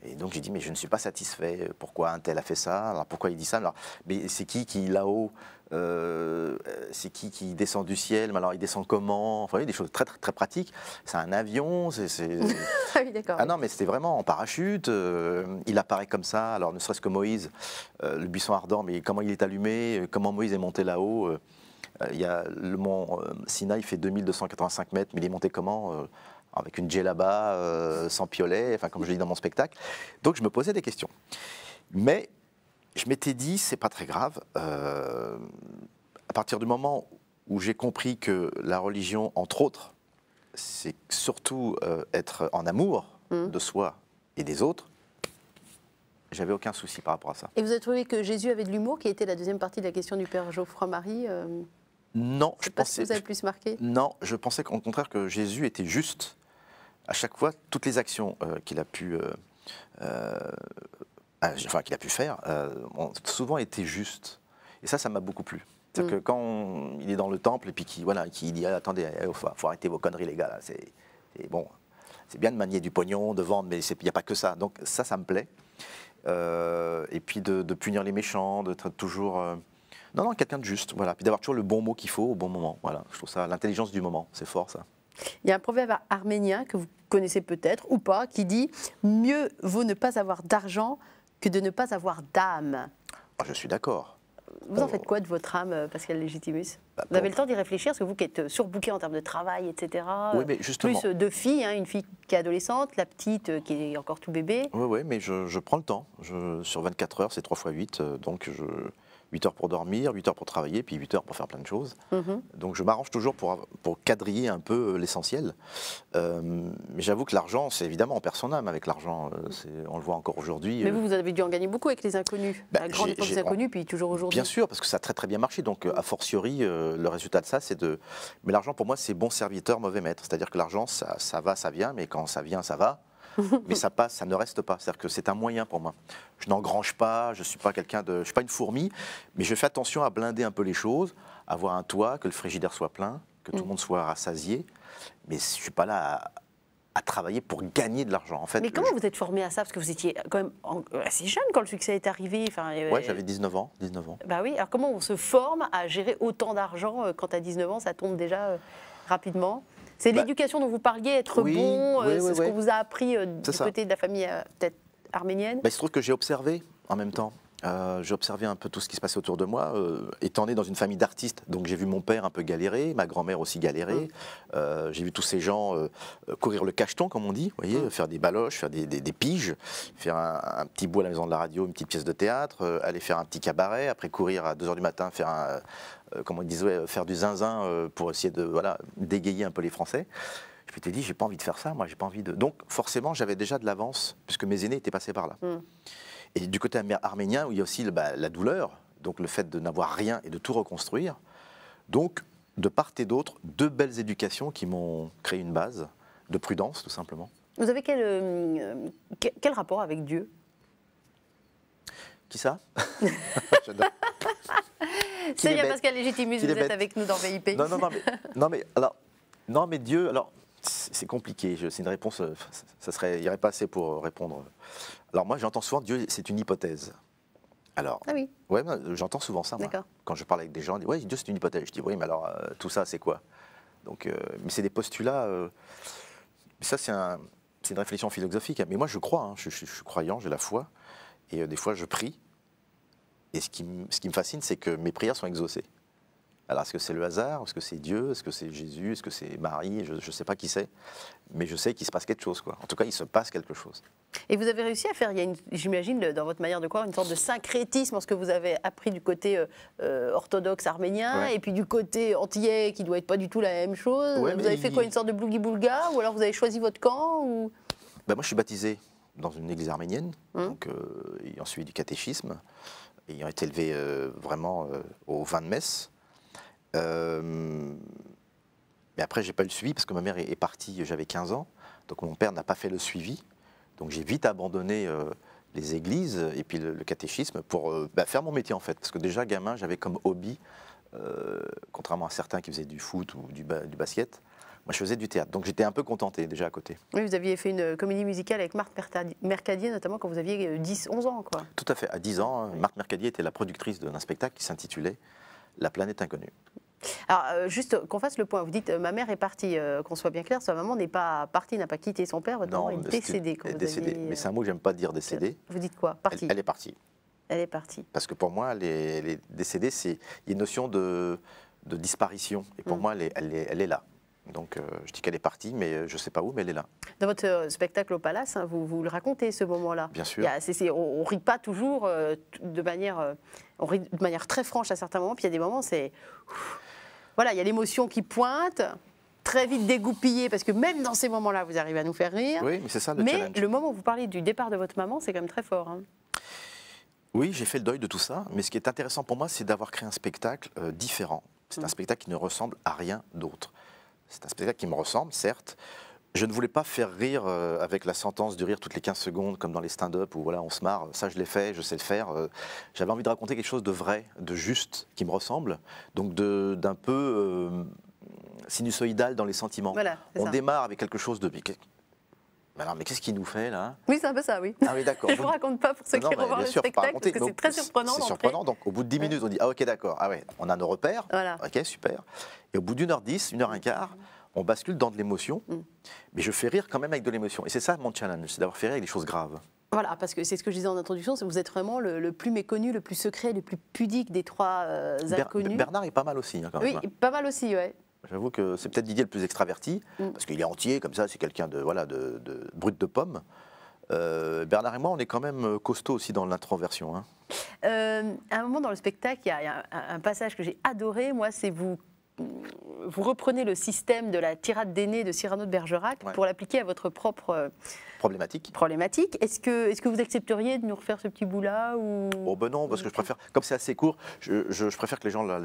Et donc j'ai dit, mais je ne suis pas satisfait, pourquoi un tel a fait ça, alors pourquoi il dit ça, alors, mais c'est qui qui là-haut, euh, c'est qui qui descend du ciel, mais alors il descend comment, enfin des choses très très, très pratiques, c'est un avion, c'est... ah oui d'accord. Ah non mais c'était vraiment en parachute, euh, il apparaît comme ça, alors ne serait-ce que Moïse, euh, le buisson ardent, mais comment il est allumé, comment Moïse est monté là-haut, il y a le mont Sinaï fait 2285 mètres, mais il est monté comment avec une djellaba euh, sans piolet, enfin comme je dis dans mon spectacle. Donc je me posais des questions. Mais je m'étais dit, c'est pas très grave. Euh, à partir du moment où j'ai compris que la religion, entre autres, c'est surtout euh, être en amour hmm. de soi et des autres, j'avais aucun souci par rapport à ça. Et vous avez trouvé que Jésus avait de l'humour, qui était la deuxième partie de la question du père Geoffroy-Marie euh, Non, je pensais. Ce vous avez plus marqué Non, je pensais qu'au contraire que Jésus était juste à chaque fois, toutes les actions euh, qu'il a pu euh, euh, qu'il a pu faire, ont souvent été justes. Et ça, ça m'a beaucoup plu. C'est mm. que quand il est dans le temple et puis qu'il voilà, dit attendez, il eh, faut, arrêter vos conneries les gars, c'est bon, c'est bien de manier du pognon, de vendre, mais il n'y a pas que ça. Donc ça, ça me plaît. et puis de, punir les méchants, de toujours non non quelqu'un de juste, voilà. Puis d'avoir toujours le bon mot qu'il faut au bon moment, voilà. Je trouve ça l'intelligence du moment, c'est fort ça. Il y a un proverbe arménien que vous connaissez peut-être ou pas qui dit Mieux vaut ne pas avoir d'argent que de ne pas avoir d'âme. Ah, je suis d'accord. Vous en faites quoi de votre âme, euh, Pascal Légitimus bah, Vous avez le temps d'y réfléchir, parce que vous qui êtes euh, surbooké en termes de travail, etc. Oui, euh, mais justement. Plus deux filles, hein, une fille qui est adolescente, la petite qui est encore tout bébé. Oui, oui, mais je, prends le temps. Je, sur 24 heures, c'est 3 fois 8, donc je, 8 heures pour dormir, 8 heures pour travailler, puis 8 heures pour faire plein de choses. Mhm. Donc je m'arrange toujours pour, pour quadriller un peu euh, l'essentiel. Euh, mais j'avoue que l'argent, c'est évidemment en personne âme avec l'argent. Euh, mhm. On le voit encore aujourd'hui. Mais vous, vous avez dû en gagner beaucoup avec les inconnus. Bah, la grande des inconnus, puis toujours aujourd'hui. Bien sûr, parce que ça a très très bien marché. Donc a fortiori, le résultat de ça, c'est de. Mais l'argent, pour moi, c'est bon serviteur, mauvais maître. C'est-à-dire que l'argent, ça, ça va, ça vient, mais quand ça vient, ça va. mais ça passe, ça ne reste pas. cest que c'est un moyen pour moi. Je n'engrange pas, je suis pas quelqu'un de, je suis pas une fourmi, mais je fais attention à blinder un peu les choses, avoir un toit, que le frigidaire soit plein, que tout le mm. monde soit rassasié. Mais je ne suis pas là à, travailler pour gagner de l'argent. En fait, mais comment vous êtes formé à ça Parce que vous étiez quand même assez jeune quand le succès est arrivé. Enfin, j'avais 19 ans, 19 ans. Bah oui, alors comment on se forme à gérer autant d'argent euh, quand à 19 ans ça tombe déjà euh, rapidement c'est bah, l'éducation dont vous parliez, être bon, euh, c'est ce qu'on vous a appris euh, du côté de la famille euh, peut-être arménienne Mais bah, Il se trouve que j'ai observé en même temps. Euh, j'observais un peu tout ce qui se passait autour de moi. Euh, étant né dans une famille d'artistes, donc j'ai vu mon père un peu galérer, ma grand-mère aussi galérer. Hum. Euh, j'ai vu tous ces gens courir le cacheton, comme on dit, voyez, hum. faire des baloches, faire des, piges, faire un, petit bout à la maison de la radio, une petite pièce de théâtre, aller faire un petit cabaret, après courir à 2h du matin, faire un, comment on faire du zinzin pour essayer de voilà, dégayer un peu les Français. Je me suis dit, j'ai pas envie de faire ça, moi, j'ai pas envie de. Donc, forcément, j'avais déjà de l'avance, puisque mes aînés étaient passés par là. Hum. Et du côté arménien, où il y a aussi bah, la douleur, donc le fait de n'avoir rien et de tout reconstruire. Donc, de part et d'autre, deux belles éducations qui m'ont créé une base de prudence, tout simplement. Vous avez quel, euh, quel rapport avec Dieu Qui ça J'adore. parce qu'elle Légitimus, vous êtes avec nous dans VIP. Non, mais, alors, non, mais Dieu, alors, c'est compliqué. C'est une réponse, euh, ça serait, il n'y aurait pas assez pour répondre alors moi, j'entends souvent Dieu, c'est une hypothèse. Alors, ah oui. ouais, j'entends souvent ça. Moi. Quand je parle avec des gens, ils disent oui, Dieu, c'est une hypothèse. Je dis oui, mais alors euh, tout ça, c'est quoi Donc, euh, mais c'est des postulats. Euh, ça, c'est une réflexion philosophique. Mais moi, je crois. Hein, je, suis croyant, j'ai la foi, et des fois, je prie. Et ce qui me fascine, c'est que mes prières sont exaucées. Alors, est-ce que c'est le hasard Est-ce que c'est Dieu Est-ce que c'est Jésus Est-ce que c'est Marie Je ne sais pas qui c'est. Mais je sais qu'il se passe quelque chose, quoi. En tout cas, il se passe quelque chose. Et vous avez réussi à faire, j'imagine, dans votre manière de croire, une sorte de syncrétisme en ce que vous avez appris du côté euh, euh, orthodoxe arménien et puis du côté antillais, qui doit être pas du tout la même chose. vous avez fait quoi Une sorte de blougi-boulga Ou alors vous avez choisi votre camp ou... Ben, moi, je suis baptisé dans une église arménienne, hum. donc ayant euh, suivi du catéchisme, ayant été élevé vraiment au vin de messe. Euh, mais après, j'ai pas eu le suivi parce que ma mère est, partie, j'avais 15 ans. Donc mon père n'a pas fait le suivi. Donc j'ai vite abandonné euh, les églises et puis le, catéchisme pour euh, bah, faire mon métier en fait. Parce que déjà, gamin, j'avais comme hobby, contrairement à certains qui faisaient du foot ou du, basket, moi je faisais du théâtre. Donc j'étais un peu contenté déjà à côté. Oui, vous aviez fait une comédie musicale avec Marthe Mercadier, notamment quand vous aviez 10, 11 ans. Quoi. Tout à fait, à 10 ans, Marc hein, Marthe Mercadier était la productrice d'un spectacle qui s'intitulait la planète inconnue. Alors, euh, juste qu'on fasse le point. Vous dites, euh, ma mère est partie. Euh, qu'on soit bien clair, sa maman n'est pas partie, n'a pas quitté son père. Votre maman est décédée. Mais c'est un mot que j'aime pas dire décédée. Vous dites quoi Partie. Elle, est partie. Elle est partie. Parce que pour moi, les, décédés, c'est une notion de, disparition. Et pour mm. moi, elle est là. Donc euh, je dis qu'elle est partie, mais euh, je ne sais pas où, mais elle est là. Dans votre euh, spectacle au Palace, hein, vous, vous, le racontez ce moment-là. Bien sûr. on, ne rit pas toujours de manière, de manière très franche à certains moments, puis il y a des moments, c'est voilà, il y a l'émotion qui pointe. Très vite dégoupillée, parce que même dans ces moments-là, vous arrivez à nous faire rire. Oui, mais c'est ça le challenge. Mais le moment où vous parlez du départ de votre maman, c'est quand même très fort. Hein. Oui, j'ai fait le deuil de tout ça, mais ce qui est intéressant pour moi, c'est d'avoir créé un spectacle différent. C'est mmh. un spectacle qui ne ressemble à rien d'autre. C'est un spectacle qui me ressemble, certes. Je ne voulais pas faire rire euh, avec la sentence du rire toutes les 15 secondes, comme dans les stand-up où voilà, on se marre. Ça, je l'ai fait, je sais le faire. Euh. J'avais envie de raconter quelque chose de vrai, de juste, qui me ressemble. Donc d'un peu euh, sinusoïdal dans les sentiments. on démarre avec quelque chose de mais mais qu'est-ce qu'il nous fait là Oui, c'est un peu ça, oui. Ah d'accord. je ne vous raconte pas pour ceux qui vont le spectacle, parce que c'est très surprenant. C'est surprenant, donc au bout de 10 minutes, on dit Ah, ok, d'accord, ah ouais, on a nos repères, ok, super. Et au bout d'une heure dix, une heure et quart, on bascule dans de l'émotion, mm. mais je fais rire quand même avec de l'émotion. Et c'est ça mon challenge, c'est d'avoir fait rire avec des choses graves. Voilà, parce que c'est ce que je disais en introduction, vous êtes vraiment le, plus méconnu, le plus secret, le plus pudique des trois euh, inconnus. Bernard est pas mal aussi. Hein, oui, hein. pas mal aussi, ouais. J'avoue que c'est peut-être Didier le plus extraverti, mm. parce qu'il est entier, comme ça, c'est quelqu'un de, voilà, de, de, brut de pomme. Euh, Bernard et moi, on est quand même euh, costaud aussi dans l'introversion. Hein. Euh, à un moment dans le spectacle, il y a un, passage que j'ai adoré, moi, c'est vous vous reprenez le système de la tirade d'aîné de Cyrano de Bergerac pour l'appliquer à votre propre Problématique. Problématique. Est-ce que, est que vous accepteriez de nous refaire ce petit bout-là ou... Oh ben non, parce que je préfère, comme c'est assez court, je, préfère que les gens la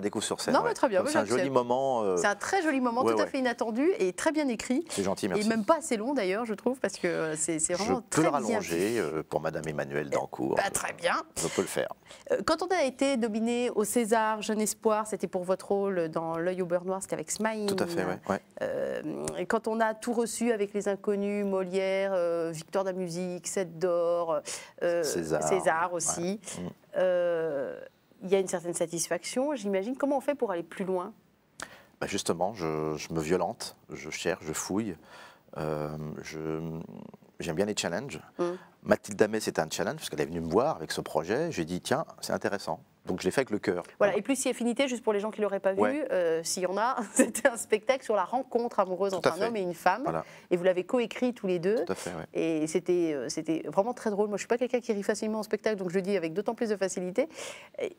découvrent, sur scène. Non, très bien. C'est un joli moment. Euh, c'est un très joli moment, tout à fait inattendu et très bien écrit. C'est gentil, merci. Et même pas assez long d'ailleurs, je trouve, parce que euh, c'est vraiment très bien. le rallonger euh, pour Madame Emmanuelle eh Dancourt. Ben, très bien. Je peut le faire. Quand on a été dominé au César Jeune Espoir, c'était pour votre rôle dans L'œil au beurre noir, c'était avec Smile. Tout à fait, oui. quand on a tout reçu avec Les Inconnus, Molière, euh, Victoire de la musique, 7 d'or, euh, César. aussi. Mm. Euh, il y a une certaine satisfaction, j'imagine. Comment on fait pour aller plus loin bah, Justement, je, me violente, je cherche, je fouille. J'aime bien les challenges. Mm. Mathilde Damet, c'était un challenge, parce qu'elle est venue me voir avec ce projet. J'ai dit, tiens, c'est intéressant. Donc je l'ai fait avec le cœur. Voilà. et plus si affinité, juste pour les gens qui ne l'auraient pas vu, euh, s'il y en a, c'était un spectacle sur la rencontre amoureuse entre un homme et une femme. Et vous l'avez coécrit tous les deux. Et c'était, euh, c'était vraiment très drôle. Moi, je ne suis pas quelqu'un qui rit facilement en spectacle, donc je le dis avec d'autant plus de facilité.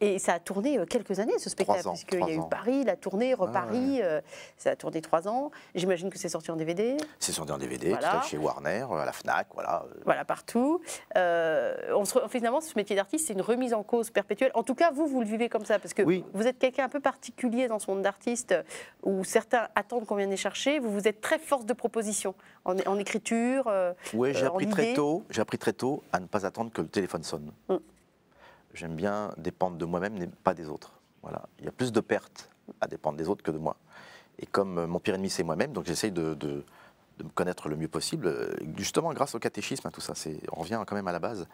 Et, ça a tourné euh, quelques années, ce spectacle, puisqu'il y a eu Paris, la tournée, ah reparis. ça a tourné trois ans. J'imagine que c'est sorti en DVD. C'est sorti en DVD, chez Warner, à la FNAC, voilà. Voilà, partout. on finalement, ce métier d'artiste, c'est une remise en cause perpétuelle. En tout cas, vous, vous le vivez comme ça Parce que oui. vous êtes quelqu'un un peu particulier dans ce monde d'artiste, où certains attendent qu'on vienne les chercher. Vous, vous êtes très force de proposition en, en écriture. Euh, oui, j'ai euh, appris, très tôt, appris très tôt à ne pas attendre que le téléphone sonne. Mm. J'aime bien dépendre de moi-même, mais pas des autres. Voilà. Il y a plus de pertes à dépendre des autres que de moi. Et comme mon pire ennemi, c'est moi-même, donc j'essaye de de me connaître le mieux possible, euh, justement grâce au catéchisme, hein, tout ça. On revient quand même à la base.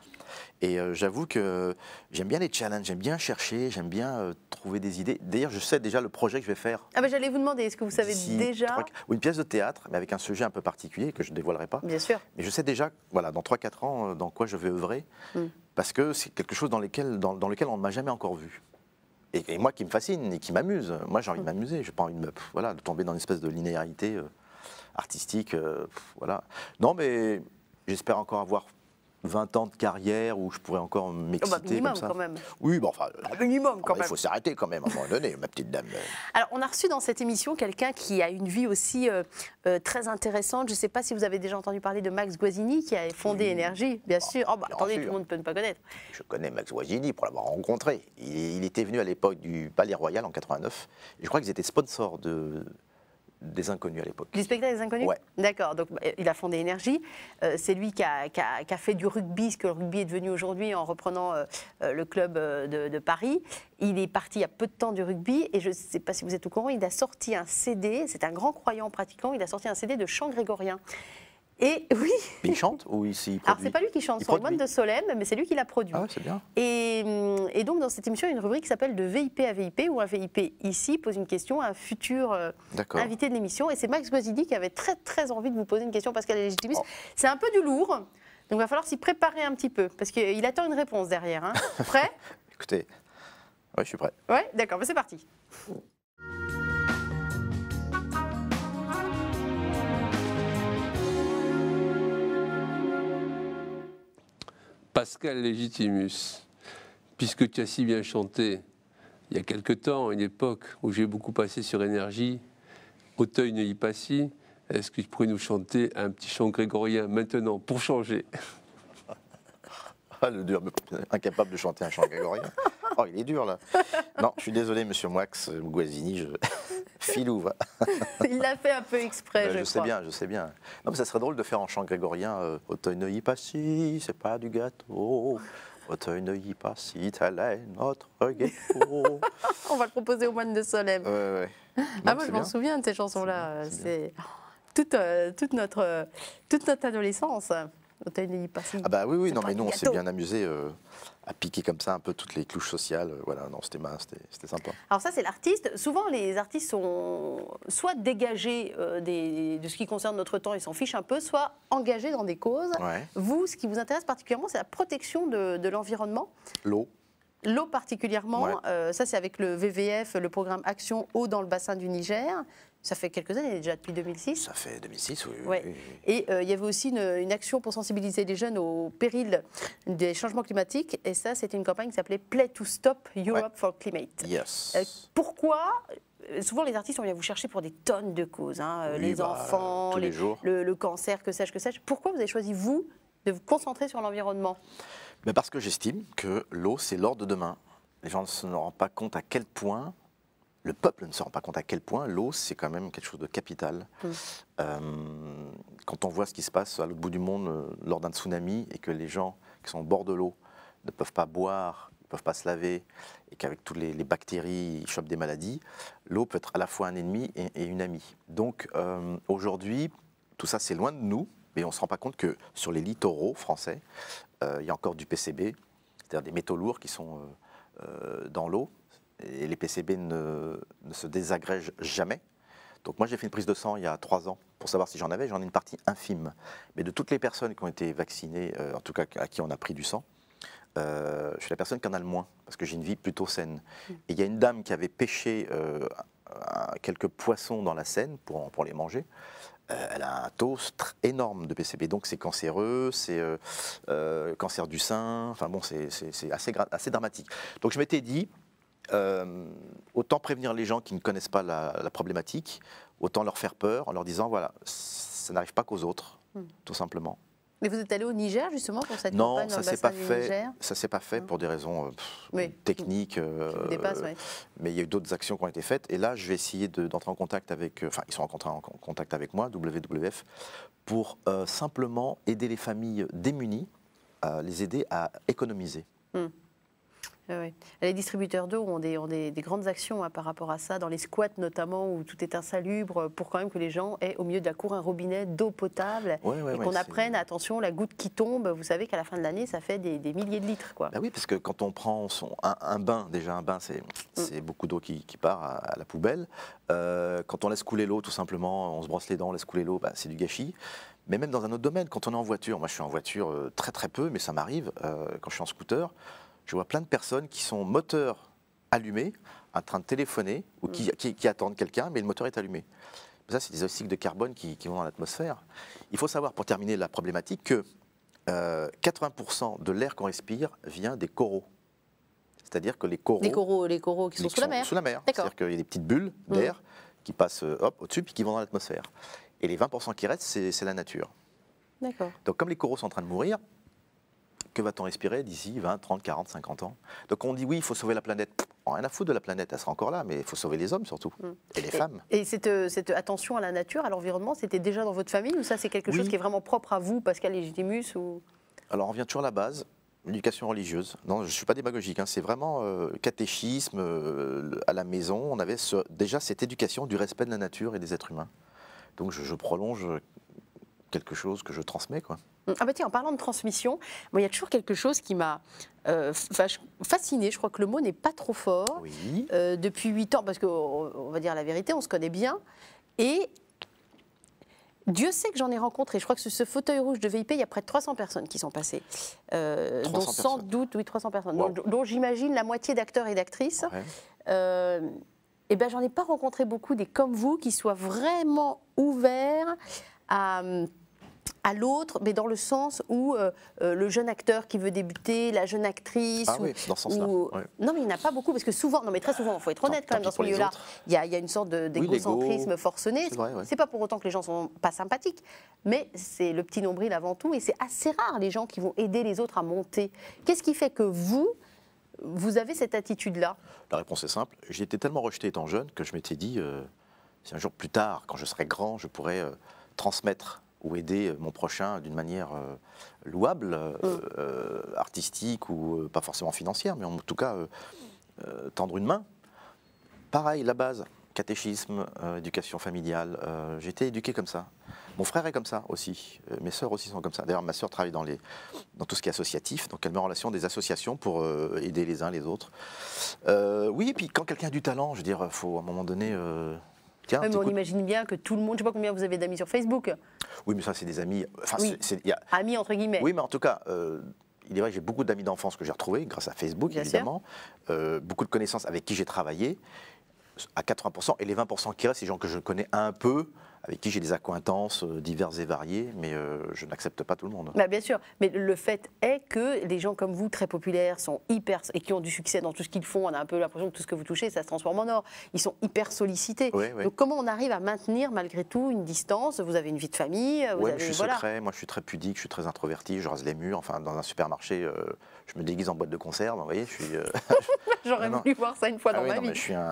Et euh, j'avoue que j'aime bien les challenges, j'aime bien chercher, j'aime bien euh, trouver des idées. D'ailleurs, je sais déjà le projet que je vais faire. Ah ben j'allais vous demander, est-ce que vous savez déjà Ou une pièce de théâtre, mais avec un sujet un peu particulier que je ne dévoilerai pas. Bien sûr. Mais je sais déjà, voilà, dans 3-4 ans, dans quoi je vais œuvrer, hmm. parce que c'est quelque chose dans, lesquels, dans, lequel on ne m'a jamais encore vu. Et, moi qui me fascine et qui m'amuse. Moi, j'ai envie de m'amuser, je pas envie de, me, voilà, de tomber dans une espèce de linéarité artistique. Euh, voilà. Non, mais j'espère encore avoir 20 ans de carrière où je pourrais encore oh, bah, m'exciter. comme ça. Oui, bon, enfin. Ah, minimum ah, quand, Il faut s'arrêter quand même à un moment donné, ma petite dame. Alors, on a reçu dans cette émission quelqu'un qui a une vie aussi euh, euh, très intéressante. Je ne sais pas si vous avez déjà entendu parler de Max Guazzini qui a fondé Énergie, bien ah, sûr. Oh, bah, attendez, tout le monde peut ne pas connaître. Je connais Max Guazzini pour l'avoir rencontré. Il, était venu à l'époque du Palais Royal en 89. je crois qu'ils étaient sponsors de, des Inconnus à l'époque. Du spectacle des Inconnus Oui. D'accord, donc bah, il a fondé Énergie. Euh, c'est lui qui a, fait du rugby, ce que le rugby est devenu aujourd'hui en reprenant euh, euh, le club de, Paris. Il est parti il y a peu de temps du rugby et je ne sais pas si vous êtes au courant, il a sorti un CD, c'est un grand croyant pratiquant, il a sorti un CD de chant grégorien. Et oui. Il chante ou il Alors, c'est pas lui qui chante, c'est monde de Solène, mais c'est lui qui l'a produit. Ah c'est bien. Hum, et, donc, dans cette émission, il y a une rubrique qui s'appelle De VIP à VIP, où un VIP ici pose une question à un futur euh, invité de l'émission. Et c'est Max Guazidi qui avait très, très envie de vous poser une question, parce qu'elle est légitimiste. Oh. C'est un peu du lourd, donc il va falloir s'y préparer un petit peu, parce qu'il attend une réponse derrière. Hein. Prêt Écoutez, ouais, je suis prêt. Ouais, d'accord, c'est parti. Pascal Legitimus, puisque tu as si bien chanté il y a quelque temps, une époque où j'ai beaucoup passé sur énergie, Auteuil ne y si est-ce que tu pourrais nous chanter un petit chant grégorien maintenant pour changer ah, le dur, incapable de chanter un chant grégorien. Oh, il est dur là. Non, je suis désolé, monsieur Moix, euh, Guazini, je. Filou, il l'a fait un peu exprès, euh, je, je, sais bien, je sais bien. Non, mais ça serait drôle de faire en chant grégorien euh, c'est pas du gâteau. auteuil t'as l'air notre gâteau. On va le proposer au moine de Solem. Ouais, ouais. ah, moi, je m'en souviens de ces chansons-là. C'est toute, euh, toute, notre, toute notre adolescence. auteuil Ah, bah oui, oui, non, mais nous, on s'est bien amusés à piquer comme ça un peu toutes les clouches sociales. Euh, voilà, non, c'était mince, c'était sympa. Alors ça, c'est l'artiste. Souvent, les artistes sont soit dégagés euh, des, de ce qui concerne notre temps, ils s'en fichent un peu, soit engagés dans des causes. Vous, ce qui vous intéresse particulièrement, c'est la protection de, l'environnement. L'eau. L'eau particulièrement, euh, ça c'est avec le VVF, le programme Action Eau dans le bassin du Niger. Ça fait quelques années déjà, depuis 2006 Ça fait 2006, oui. Et euh, il y avait aussi une, action pour sensibiliser les jeunes au péril des changements climatiques. Et ça, c'était une campagne qui s'appelait Play to Stop Europe for Climate. Yes. Euh, pourquoi euh, Souvent, les artistes, on vient vous chercher pour des tonnes de causes. Hein, les bah, enfants, les, jours. Le, cancer, que sache, que sais Pourquoi vous avez choisi, vous, de vous concentrer sur l'environnement ben Parce que j'estime que l'eau, c'est l'or de demain. Les gens ne se rendent pas compte à quel point le peuple ne se rend pas compte à quel point l'eau, c'est quand même quelque chose de capital. Mm. Euh, quand on voit ce qui se passe à l'autre bout du monde euh, lors d'un tsunami et que les gens qui sont au bord de l'eau ne peuvent pas boire, ne peuvent pas se laver, et qu'avec toutes les, bactéries, ils chopent des maladies, l'eau peut être à la fois un ennemi et, une amie. Donc euh, aujourd'hui, tout ça, c'est loin de nous, mais on ne se rend pas compte que sur les littoraux français, il y a encore du PCB, c'est-à-dire des métaux lourds qui sont dans l'eau et les PCB ne, se désagrègent jamais. Donc moi j'ai fait une prise de sang il y a trois ans pour savoir si j'en avais, j'en ai une partie infime. Mais de toutes les personnes qui ont été vaccinées, euh, en tout cas à qui on a pris du sang, euh, je suis la personne qui en a le moins, parce que j'ai une vie plutôt saine. Mm. Et il y a une dame qui avait pêché euh, quelques poissons dans la Seine pour, pour les manger. elle a un taux énorme de PCB, donc c'est cancéreux, c'est cancer du sein, enfin bon, c'est assez, assez dramatique. Donc je m'étais dit, euh, autant prévenir les gens qui ne connaissent pas la, problématique, autant leur faire peur en leur disant voilà, ça n'arrive pas qu'aux autres, hmm. tout simplement. Mais vous êtes allé au Niger justement pour cette non, ça s'est pas, fait. Ça s'est pas fait pour des raisons euh, techniques. Euh, mais il y a eu d'autres actions qui ont été faites. Et là, je vais essayer d'entrer en contact avec. Enfin, ils sont en, en contact avec moi, WWF, pour simplement aider les familles démunies, les aider à économiser. Hmm. Les distributeurs d'eau ont, des, grandes actions hein, par rapport à ça, dans les squats notamment, où tout est insalubre, euh, pour quand même que les gens aient au milieu de la cour un robinet d'eau potable et qu'on apprenne, attention, la goutte qui tombe, vous savez qu'à la fin de l'année, ça fait des, milliers de litres. Bah oui, parce que quand on prend son, un, bain, déjà un bain, c'est mm. beaucoup d'eau qui, part à, la poubelle. Euh, quand on laisse couler l'eau, tout simplement, on se brosse les dents, on laisse couler l'eau, bah, c'est du gâchis. Mais même dans un autre domaine, quand on est en voiture, moi je suis en voiture euh, très très peu, mais ça m'arrive quand je suis en scooter je vois plein de personnes qui sont moteur allumé, en train de téléphoner ou mm. qui, attendent quelqu'un, mais le moteur est allumé. Ça, c'est des oxydes de carbone qui, vont dans l'atmosphère. Il faut savoir, pour terminer la problématique, que 80% euh, de l'air qu'on respire vient des coraux. C'est-à-dire que les coraux. Les coraux, qui sont, sous, la mer. sous la mer. C'est-à-dire qu'il y a des petites bulles mm. d'air qui passent euh, au-dessus puis qui vont dans l'atmosphère. Et les 20% qui restent, c'est la nature. Donc, comme les coraux sont en train de mourir, que va-t-on respirer d'ici 20, 30, 40, 50 ans Donc on dit oui, il faut sauver la planète. On rien à foutre de la planète, elle sera encore là, mais il faut sauver les hommes surtout, mm. et les femmes. Et euh, cette, attention à la nature, à l'environnement, c'était déjà dans votre famille ou ça c'est quelque chose qui est vraiment propre à vous, Pascal Légitimus ou... Alors on revient toujours à la base, l'éducation religieuse. Non, je ne suis pas démagogique, hein, c'est vraiment euh, catéchisme euh, à la maison. On avait déjà cette éducation du respect de la nature et des êtres humains. Donc je prolonge quelque chose que je transmets. Quoi. Mm. Ah bah tiens, en parlant de transmission, il y a toujours quelque chose qui m'a euh, fasciné. Je crois que le mot n'est pas trop fort. Euh, depuis 8 ans, parce qu'on on va dire la vérité, on se connaît bien. Et Dieu sait que j'en ai rencontré. Je crois que sur ce fauteuil rouge de VIP, il y a près de 300 personnes qui sont passées. Euh, sans doute, oui, 300 personnes. Dont, j'imagine la moitié d'acteurs et d'actrices. Euh, eh bien, j'en ai pas rencontré beaucoup des comme vous qui soient vraiment ouverts à hum, à l'autre, mais dans le sens où euh, euh, le jeune acteur qui veut débuter, la jeune actrice. Ah oui, dans ce sens-là. Non, mais il n'y en a pas beaucoup, parce que souvent, non, mais très souvent, il faut être honnête quand même dans ce milieu-là, il y, a une sorte d'égocentrisme forcené. C'est n'est pas pour autant que les gens sont pas sympathiques, mais c'est le petit nombril avant tout, et c'est assez rare les gens qui vont aider les autres à monter. Qu'est-ce qui fait que vous, vous avez cette attitude-là La réponse est simple. J'ai été tellement rejeté étant jeune que je m'étais dit, euh, si un jour plus tard, quand je serai grand, je pourrais transmettre ou aider mon prochain d'une manière euh, louable, euh, mm. euh, artistique ou pas forcément financière, mais en tout cas tendre une main. Pareil, la base, catéchisme, éducation familiale. j'ai été éduqué comme ça. Mon frère est comme ça aussi. mes sœurs aussi sont comme ça. D'ailleurs, ma sœur travaille dans, les, dans tout ce qui est associatif, donc elle met en relation des associations pour aider les uns les autres. oui, et puis quand quelqu'un a du talent, je veux dire, il faut à un moment donné mais on imagine bien que tout le monde, je ne sais pas combien vous avez d'amis sur Facebook. Oui, mais ça, c'est des amis. Amis entre guillemets. Oui, mais en tout cas. Euh, il est vrai que j'ai beaucoup d'amis d'enfance que j'ai retrouvés grâce à Facebook, évidemment. Euh, beaucoup de connaissances avec qui j'ai travaillé à 80%. Et les 20% qui restent, c'est des gens que je connais un peu, avec qui j'ai des accointances euh, diverses et variées, mais euh, je n'accepte pas tout le monde. Bah, bien sûr, mais le fait est que les gens comme vous, très populaires, sont hyper et qui ont du succès dans tout ce qu'ils font, on a un peu l'impression que tout ce que vous touchez, ça se transforme en or. Ils sont hyper sollicités. Donc comment on arrive à maintenir malgré tout une distance Vous avez une vie de famille. Vous je suis secret. Moi, je suis très pudique, je suis très introverti, je rase les murs. Enfin, dans un supermarché, euh, je me déguise en boîte de conserve. Vous voyez, je suis. J'aurais voulu voir ça une fois ah dans ma non, vie. Mais je suis un,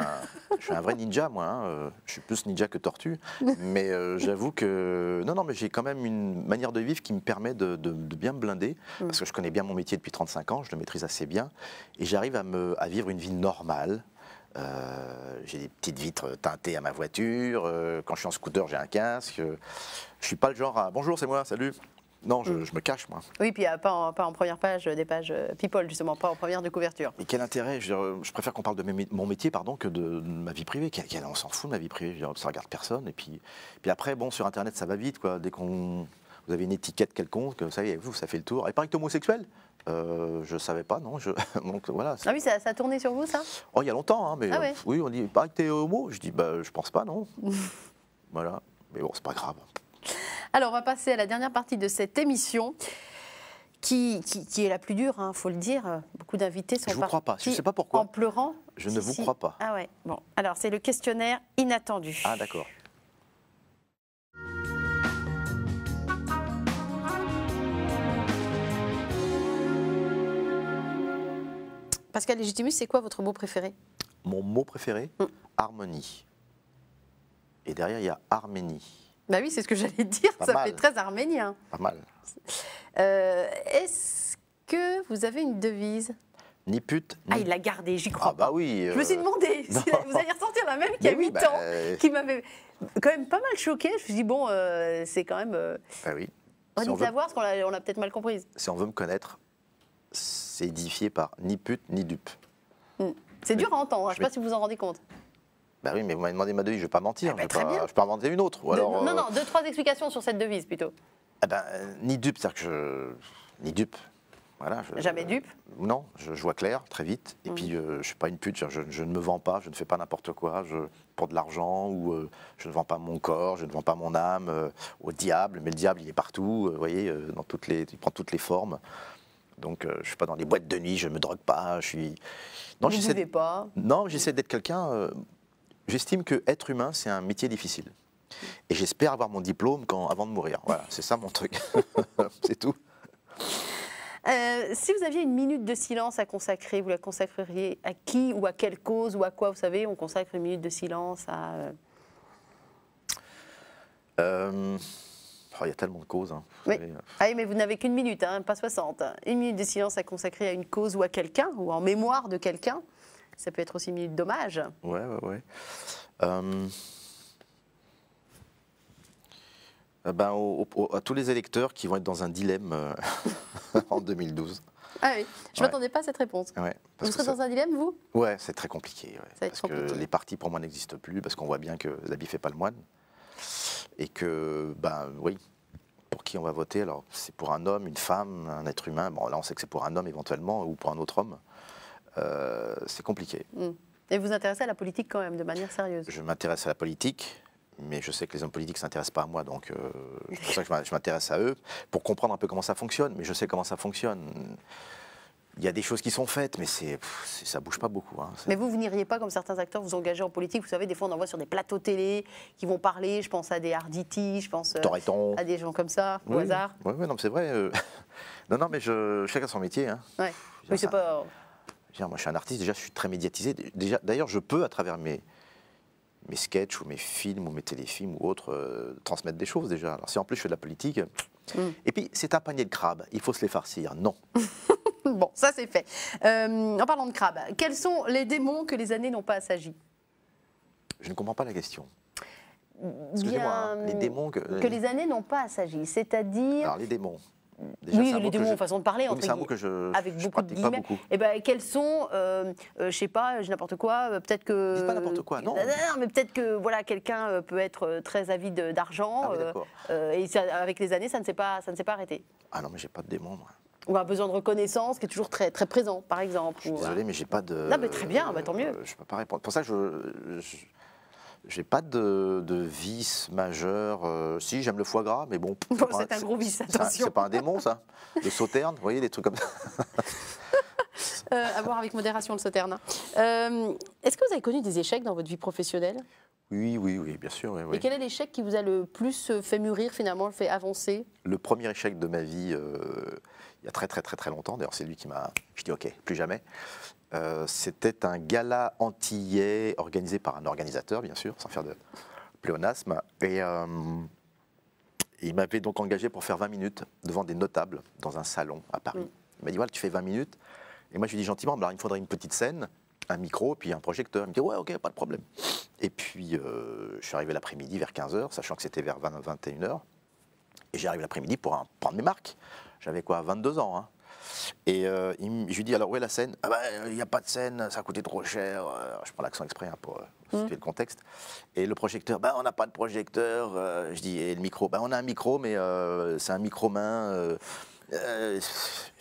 je suis un vrai ninja, moi. Hein, je suis plus ninja que tortue. Mais Mais euh, j'avoue que non, non, mais j'ai quand même une manière de vivre qui me permet de, bien me blinder, mm. parce que je connais bien mon métier depuis 35 ans, je le maîtrise assez bien, et j'arrive à, vivre une vie normale. Euh, j'ai des petites vitres teintées à ma voiture. Euh, quand je suis en scooter, j'ai un casque. je suis pas le genre à bonjour, c'est moi, salut. Non, mm. je, me cache, moi. Oui, puis euh, pas en, première page euh, des pages euh, People, justement, pas en première de couverture. Et quel intérêt je, préfère qu'on parle de mon métier pardon, que de, ma vie privée. on s'en fout de ma vie privée, ça ça regarde personne. Et puis, puis après, bon, sur Internet, ça va vite, quoi. Dès qu'on vous avez une étiquette quelconque, vous savez, vous, ça fait le tour. Et pareil que homosexuel je ne savais pas, non. Donc, voilà, ah oui, ça, ça, a tourné sur vous, ça Oh, il y a longtemps, hein, mais ah oui, on dit, pas que es homo Je dis, bah, je pense pas, non. voilà. Mais bon, c'est pas grave. Alors, on va passer à la dernière partie de cette émission. Qui, est la plus dure, il hein, faut le dire. Beaucoup d'invités sont Je vous crois pas, sais pas pourquoi. En pleurant. Je ne vous crois pas. Ah ouais, bon. Alors, c'est le questionnaire inattendu. Ah, d'accord. Pascal Légitimus, c'est quoi votre mot préféré Mon mot préféré mm. Harmonie. Et derrière, il y a Arménie. Bah oui, c'est ce que j'allais dire, ça fait très arménien. Pas mal. Euh, est-ce que vous avez une devise ni pute. Ni... Ah, il l'a gardé, j'y crois. Ah, bah oui. Je me suis euh, demandé, si vous allez ressortir la même qu'il y a 8 ans, euh, qui m'avait quand même pas mal choqué. Je me suis dit, bon, c'est quand même. Ben oui. On a savoir, veut... qu'on a, peut-être mal comprise. Si on veut me connaître, c'est édifié par ni pute ni dupe. Hmm. C'est dur à entendre, je ne sais pas si vous en rendez compte. Ben oui, mais vous m'avez demandé ma devise, je ne vais pas mentir. Ah bah je, vais pas, inventer une autre. non, euh, non, deux, trois explications sur cette devise plutôt. Eh ben, euh, ni dupe, c'est-à-dire que je. Ni dupe. Voilà, Jamais dupe euh, Non, je, vois clair très vite. Et mm. puis, je ne suis pas une pute, je, ne me vends pas, je ne fais pas n'importe quoi je, pour de l'argent, ou je ne vends pas mon corps, je ne vends pas mon âme au diable, mais le diable, il est partout, vous voyez, dans toutes les, il prend toutes les formes. Donc, je ne suis pas dans les boîtes de nuit, je ne me drogue pas, je suis. Non, Vous pas Non, j'essaie d'être quelqu'un J'estime que être humain, c'est un métier difficile. Et j'espère avoir mon diplôme quand, avant de mourir. Voilà, c'est ça mon truc. c'est tout. Euh, si vous aviez une minute de silence à consacrer, vous la consacreriez à qui ou à quelle cause ou à quoi Vous savez, on consacre une minute de silence à. Euh, euh, oh, il y a tellement de causes. Hein. Ah oui. mais vous n'avez qu'une minute, hein, pas 60. Hein. Une minute de silence à consacrer à une cause ou à quelqu'un, ou en mémoire de quelqu'un ça peut être aussi dommage. Ouais, ouais, ouais. Euh, euh, ben, à tous les électeurs qui vont être dans un dilemme euh, en 2012. Ah oui, je ne m'attendais pas à cette réponse. vous serez dans un dilemme, vous Ouais, c'est très compliqué. parce que les partis, pour moi, n'existent plus, parce qu'on voit bien que l'habit fait pas le moine. Et que, ben oui, pour qui on va voter Alors, c'est pour un homme, une femme, un être humain. Bon, là, on sait que c'est pour un homme éventuellement, ou pour un autre homme. Euh, c'est compliqué. Mm. Et vous vous intéressez à la politique quand même, de manière sérieuse Je m'intéresse à la politique, mais je sais que les hommes politiques ne s'intéressent pas à moi, donc euh, c'est pour ça que je m'intéresse à eux, pour comprendre un peu comment ça fonctionne, mais je sais comment ça fonctionne. Il y a des choses qui sont faites, mais c'est, ça bouge pas beaucoup. Hein, mais vous, vous n'iriez pas, comme certains acteurs, vous engager en politique. Vous savez, des fois, on en voit sur des plateaux télé qui vont parler. Je pense à des Harditi, je pense euh, à des gens comme ça, au hasard. Oui, oui non, c'est vrai. non, non, mais je, chacun son métier. Hein. Oui, c'est pas... Moi, je suis un artiste, déjà, je suis très médiatisé. Déjà, d'ailleurs, je peux, à travers mes, mes sketchs ou mes films ou mes téléfilms ou autres, euh, transmettre des choses déjà. Alors, si en plus je fais de la politique. Mm. Et puis, c'est un panier de crabes, il faut se les farcir. Non. bon, ça, c'est fait. Euh, en parlant de crabes, quels sont les démons que les années n'ont pas assagis Je ne comprends pas la question. Excusez-moi, hein, les démons que... Euh, que les années n'ont pas assagis, c'est-à-dire... Alors, les démons oui, les démons en façon de parler, entre que avec beaucoup de guillemets. Pas beaucoup. Et eh ben, quels sont, euh, euh, je sais pas, n'importe quoi, euh, peut-être que. pas n'importe quoi, non. Non, mais peut-être que voilà, quelqu'un peut être très avide d'argent ah, et avec les années, ça ne s'est pas, ça ne s'est pas arrêté. Ah non, mais j'ai pas de démons, moi ou un besoin de reconnaissance qui est toujours très, très présent, par exemple. Je suis désolé, mais j'ai pas de. Non, mais très bien, bah, tant mieux. je peux pas répondre. Pour ça, je, j'ai pas de, de, vice majeur. Euh, si, j'aime le foie gras, mais bon. c'est un gros vice, attention. C'est pas un démon, ça Le sauterne, vous voyez, des trucs comme ça. Euh, à avec modération le sauterne. Hein. Euh, est-ce que vous avez connu des échecs dans votre vie professionnelle Oui, oui, oui, bien sûr. Et quel est l'échec qui vous a le plus fait mûrir finalement, le fait avancer Le premier échec de ma vie, il y a très très très très longtemps, d'ailleurs c'est lui qui m'a... Je dis ok, plus jamais. Euh, c'était un gala antillais organisé par un organisateur, bien sûr, sans faire de pléonasme. Et euh, il m'avait donc engagé pour faire 20 minutes devant des notables dans un salon à Paris. Mm. Il m'a dit, voilà, tu fais 20 minutes. Et moi, je lui ai dit gentiment, bah, il me faudrait une petite scène, un micro, puis un projecteur. Il me dit, ouais, ok, pas de problème. Et puis, euh, je suis arrivé l'après-midi vers 15h, sachant que c'était vers 20, 21h. Et j'arrive l'après-midi pour un, prendre mes marques. J'avais quoi, 22 ans. Hein. Et euh, je lui dis alors où est la scène Ah bah, il n'y a pas de scène, ça a coûté trop cher. Euh. je prends l'accent exprès hein, pour euh, mmh. situer le contexte. Et le projecteur, ben on n'a pas de projecteur. je dis et le micro, bah, on a un micro mais c'est un micro main. je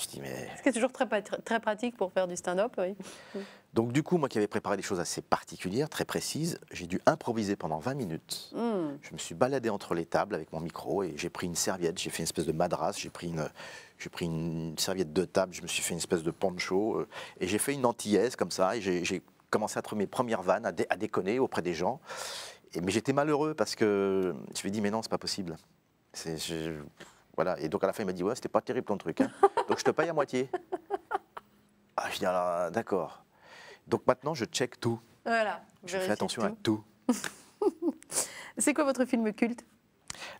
dis mais. Ce toujours très, très pratique pour faire du stand-up. Oui. Mmh. Donc du coup, moi qui avais préparé des choses assez particulières, très précises, j'ai dû improviser pendant 20 minutes. Hmm. Je me suis baladé entre les tables avec mon micro et j'ai pris une serviette, j'ai fait une espèce de madras, j'ai pris une, serviette de table, je me suis fait une espèce de poncho euh, et j'ai fait une antillaise comme ça et j'ai commencé à trouver mes premières vannes, à, déconner auprès des gens. mais j'étais malheureux parce que je me ai dit mais non, c'est pas possible. voilà. Et donc à la fin il m'a dit ouais, c'était pas terrible ton truc. Hein. donc je te paye à moitié. Ah, je dis alors ah, d'accord. Donc maintenant, je check tout. Voilà. Je fais attention à tout. C'est quoi votre film culte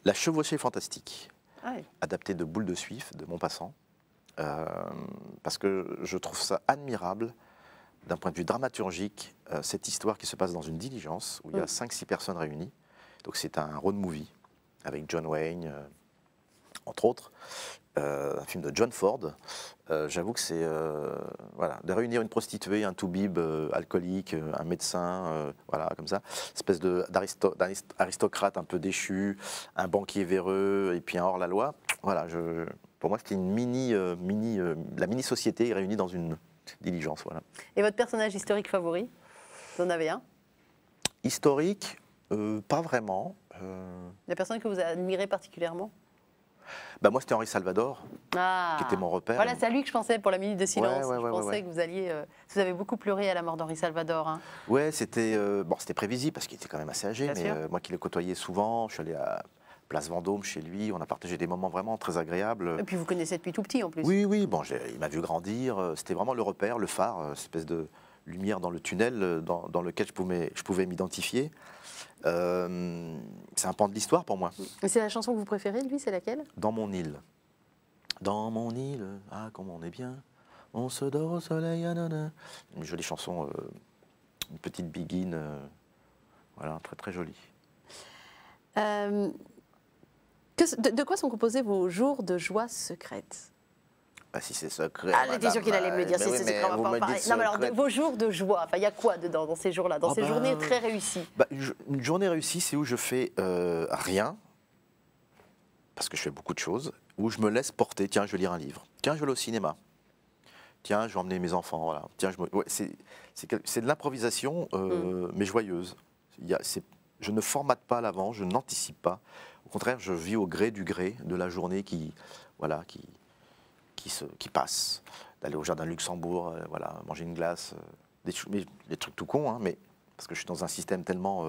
La chevauchée fantastique, ah adapté de Boule de Suif de Montpassant, euh, parce que je trouve ça admirable d'un point de vue dramaturgique, euh, cette histoire qui se passe dans une diligence où il y a 5-6 mm. personnes réunies. Donc c'est un road movie avec John Wayne, euh, entre autres. Euh, un film de John Ford. Euh, j'avoue que c'est euh, voilà de réunir une prostituée, un toubib alcoolique, un médecin, voilà comme ça, espèce de d'aristocrate un peu déchu, un banquier véreux et puis un hors la loi. Voilà, je, pour moi c'était une mini mini la mini société réunie dans une diligence. Voilà. Et votre personnage historique favori Vous en avez un Historique, pas vraiment. La personne que vous admirez particulièrement bah, moi, c'était Henri Salvador, ah. qui était mon repère. Voilà, c'est à lui que je pensais pour la minute de silence. je pensais que vous alliez. Euh, vous avez beaucoup pleuré à la mort d'Henri Salvador. Hein. Ouais, c'était euh, bon, c'était prévisible parce qu'il était quand même assez âgé. Mais euh, moi qui le côtoyais souvent, je suis allé à Place Vendôme chez lui. On a partagé des moments vraiment très agréables. Et puis vous connaissez depuis tout petit en plus. Oui, oui. Bon, il m'a vu grandir. C'était vraiment le repère, le phare, espèce de lumière dans le tunnel euh, dans, lequel je pouvais, je pouvais m'identifier. Euh, c'est un pan de l'histoire pour moi. c'est la chanson que vous préférez, lui, c'est laquelle Dans mon île. Dans mon île, ah, comment on est bien. On se dort au soleil, ah, Une jolie chanson, euh, une petite biguine. voilà, très très jolie. de quoi sont composés vos jours de joie secrète ah, si c'est secret. j'étais ah, qu'il allait me euh, dire. c'est secret, va Non, mais alors, vos jours de joie, il y a quoi dedans, dans ces jours-là, dans ah ces ben, journées très réussies bah, Une journée réussie, c'est où je fais euh, rien, parce que je fais beaucoup de choses, où je me laisse porter. Tiens, je vais lire un livre. Tiens, je vais aller au cinéma. Tiens, je vais emmener mes enfants. Voilà. Tiens, je me... c'est, de l'improvisation, euh, mm. mais joyeuse. je ne formate pas à l'avant, je n'anticipe pas. Au contraire, je vis au gré du gré de la journée qui, voilà, qui, qui, se, qui passent. D'aller au jardin Luxembourg, euh, voilà, manger une glace, euh, des, trucs tout cons, hein, mais parce que je suis dans un système tellement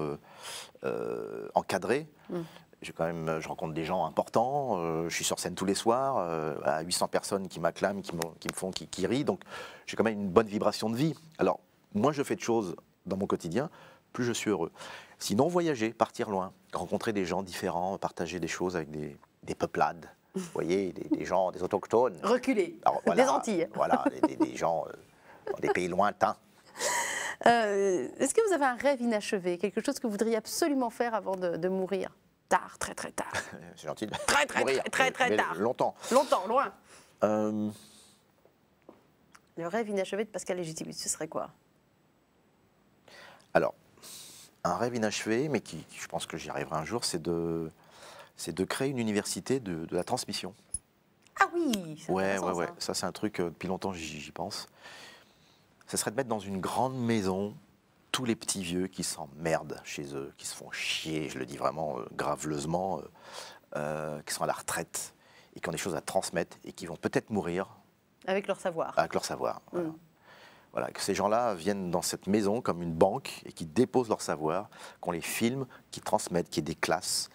euh, encadré. Mm. J'ai quand même, je rencontre des gens importants, je suis sur scène tous les soirs, à 800 personnes qui m'acclament, qui, qui, me font, qui, qui rient, donc j'ai quand même une bonne vibration de vie. Alors, moins je fais de choses dans mon quotidien, plus je suis heureux. Sinon, voyager, partir loin, rencontrer des gens différents, partager des choses avec des, des peuplades vous voyez, des, gens, des autochtones. Reculés, des Antilles. Voilà, des, gens euh, des pays lointains. Euh, est-ce que vous avez un rêve inachevé, quelque chose que vous voudriez absolument faire avant de, mourir Tard, très très tard. C'est gentil. De très très très très, très tard. Longtemps. Longtemps, loin. Euh. Le rêve inachevé de Pascal Légitimus, ce serait quoi Alors, un rêve inachevé, mais qui, je pense que j'y arriverai un jour, c'est de c'est de créer une université de, la transmission. Ah oui Ouais, ouais, ouais. Ça, c'est un truc, euh, depuis longtemps, j'y pense. Ce serait de mettre dans une grande maison tous les petits vieux qui s'emmerdent chez eux, qui se font chier, je le dis vraiment euh, graveleusement, euh, qui sont à la retraite et qui ont des choses à transmettre et qui vont peut-être mourir. Avec leur savoir. Avec leur savoir. Mm. Voilà. que ces gens-là viennent dans cette maison comme une banque et qui déposent leur savoir, qu'on les filme, qui transmettent, qui y des classes,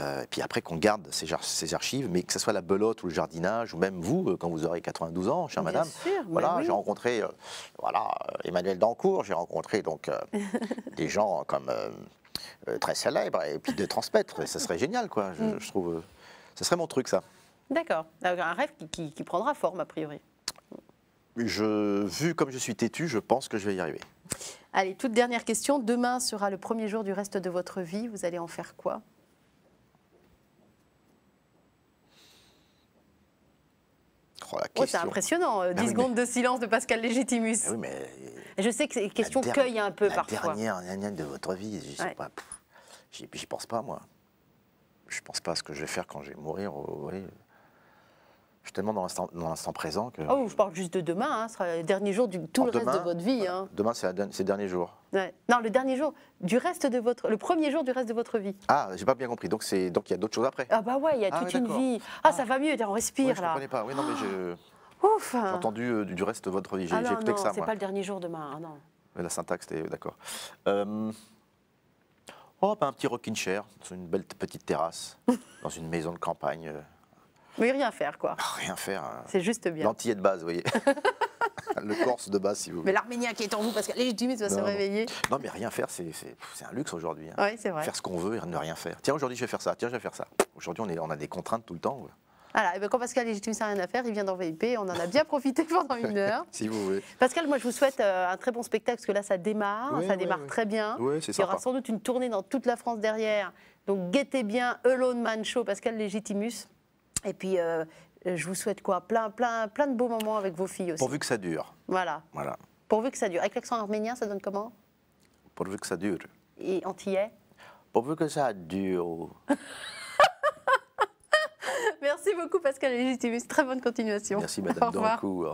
et euh, puis après qu'on garde ces, archives, mais que ce soit la belote ou le jardinage, ou même vous, euh, quand vous aurez 92 ans, chère Bien madame. Sûr, voilà, j'ai rencontré euh, voilà, Emmanuel Dancourt, j'ai rencontré donc des gens comme très célèbres, et puis de transmettre, ça serait génial, quoi, je, mm. trouve. Ce serait mon truc, ça. D'accord. Un rêve qui, prendra forme, a priori. Je, vu comme je suis têtu, je pense que je vais y arriver. Allez, toute dernière question. Demain sera le premier jour du reste de votre vie. Vous allez en faire quoi Oh, oh, c'est impressionnant, 10 euh, ah secondes de silence de Pascal Légitimus. Ah je sais que c'est questions question un peu partout. parfois. La dernière de votre vie, je sais pas. J'y pense pas, moi. Je pense pas à ce que je vais faire quand je vais mourir. Oh, je suis tellement dans l'instant présent que. Oh, je parle juste de demain, hein, ce sera le dernier jour du tout oh, le reste de votre vie. Hein. Demain, c'est le dernier jour. Non, le dernier jour du reste de votre, le premier jour du reste de votre vie. Ah, j'ai pas bien compris. Donc c'est donc il y a d'autres choses après. Ah bah ouais, il y a ah, toute une vie. Ah, ah, ça va mieux, on respire là. je là. pas. Oui, non mais Ouf. J'ai entendu euh, du reste de votre vie. J'ai ah non, C'est pas le dernier jour demain, ah, non. la syntaxe, d'accord. Oh, un petit rocking chair, sur une belle petite terrasse, dans une maison de campagne. Euh, oui, rien faire, quoi. Ah, rien faire. Euh, c'est juste bien. L'antillais de base, vous voyez. le corse de base, si vous voulez. Mais l'Arménien qui est en vous, parce que va se réveiller. Non, mais rien faire, c'est un luxe aujourd'hui. Hein. Oui, c'est vrai. Faire ce qu'on veut et ne rien faire. Tiens, aujourd'hui, je vais faire ça. Tiens, je vais faire ça. Aujourd'hui, on, on a des contraintes tout le temps. Voilà, ah et eh bien quand Pascal Legitimus n'a rien à faire, il vient dans VIP. On en a bien profité pendant une heure. si vous voulez. Pascal, moi, je vous souhaite euh, un très bon spectacle, parce que là, ça démarre. ça démarre très bien. il y aura sans doute une tournée dans toute la France derrière. Donc, guettez bien Alone Man Show, Pascal Légitimus. Et puis, euh, je vous souhaite quoi plein, plein, plein de beaux moments avec vos filles aussi. Pourvu que ça dure. Voilà. voilà. Pourvu que ça dure. Avec l'accent arménien, ça donne comment Pourvu que ça dure. Et antillais Pourvu que ça dure. Merci beaucoup, Pascal Légitimus. Très bonne continuation. Merci, Madame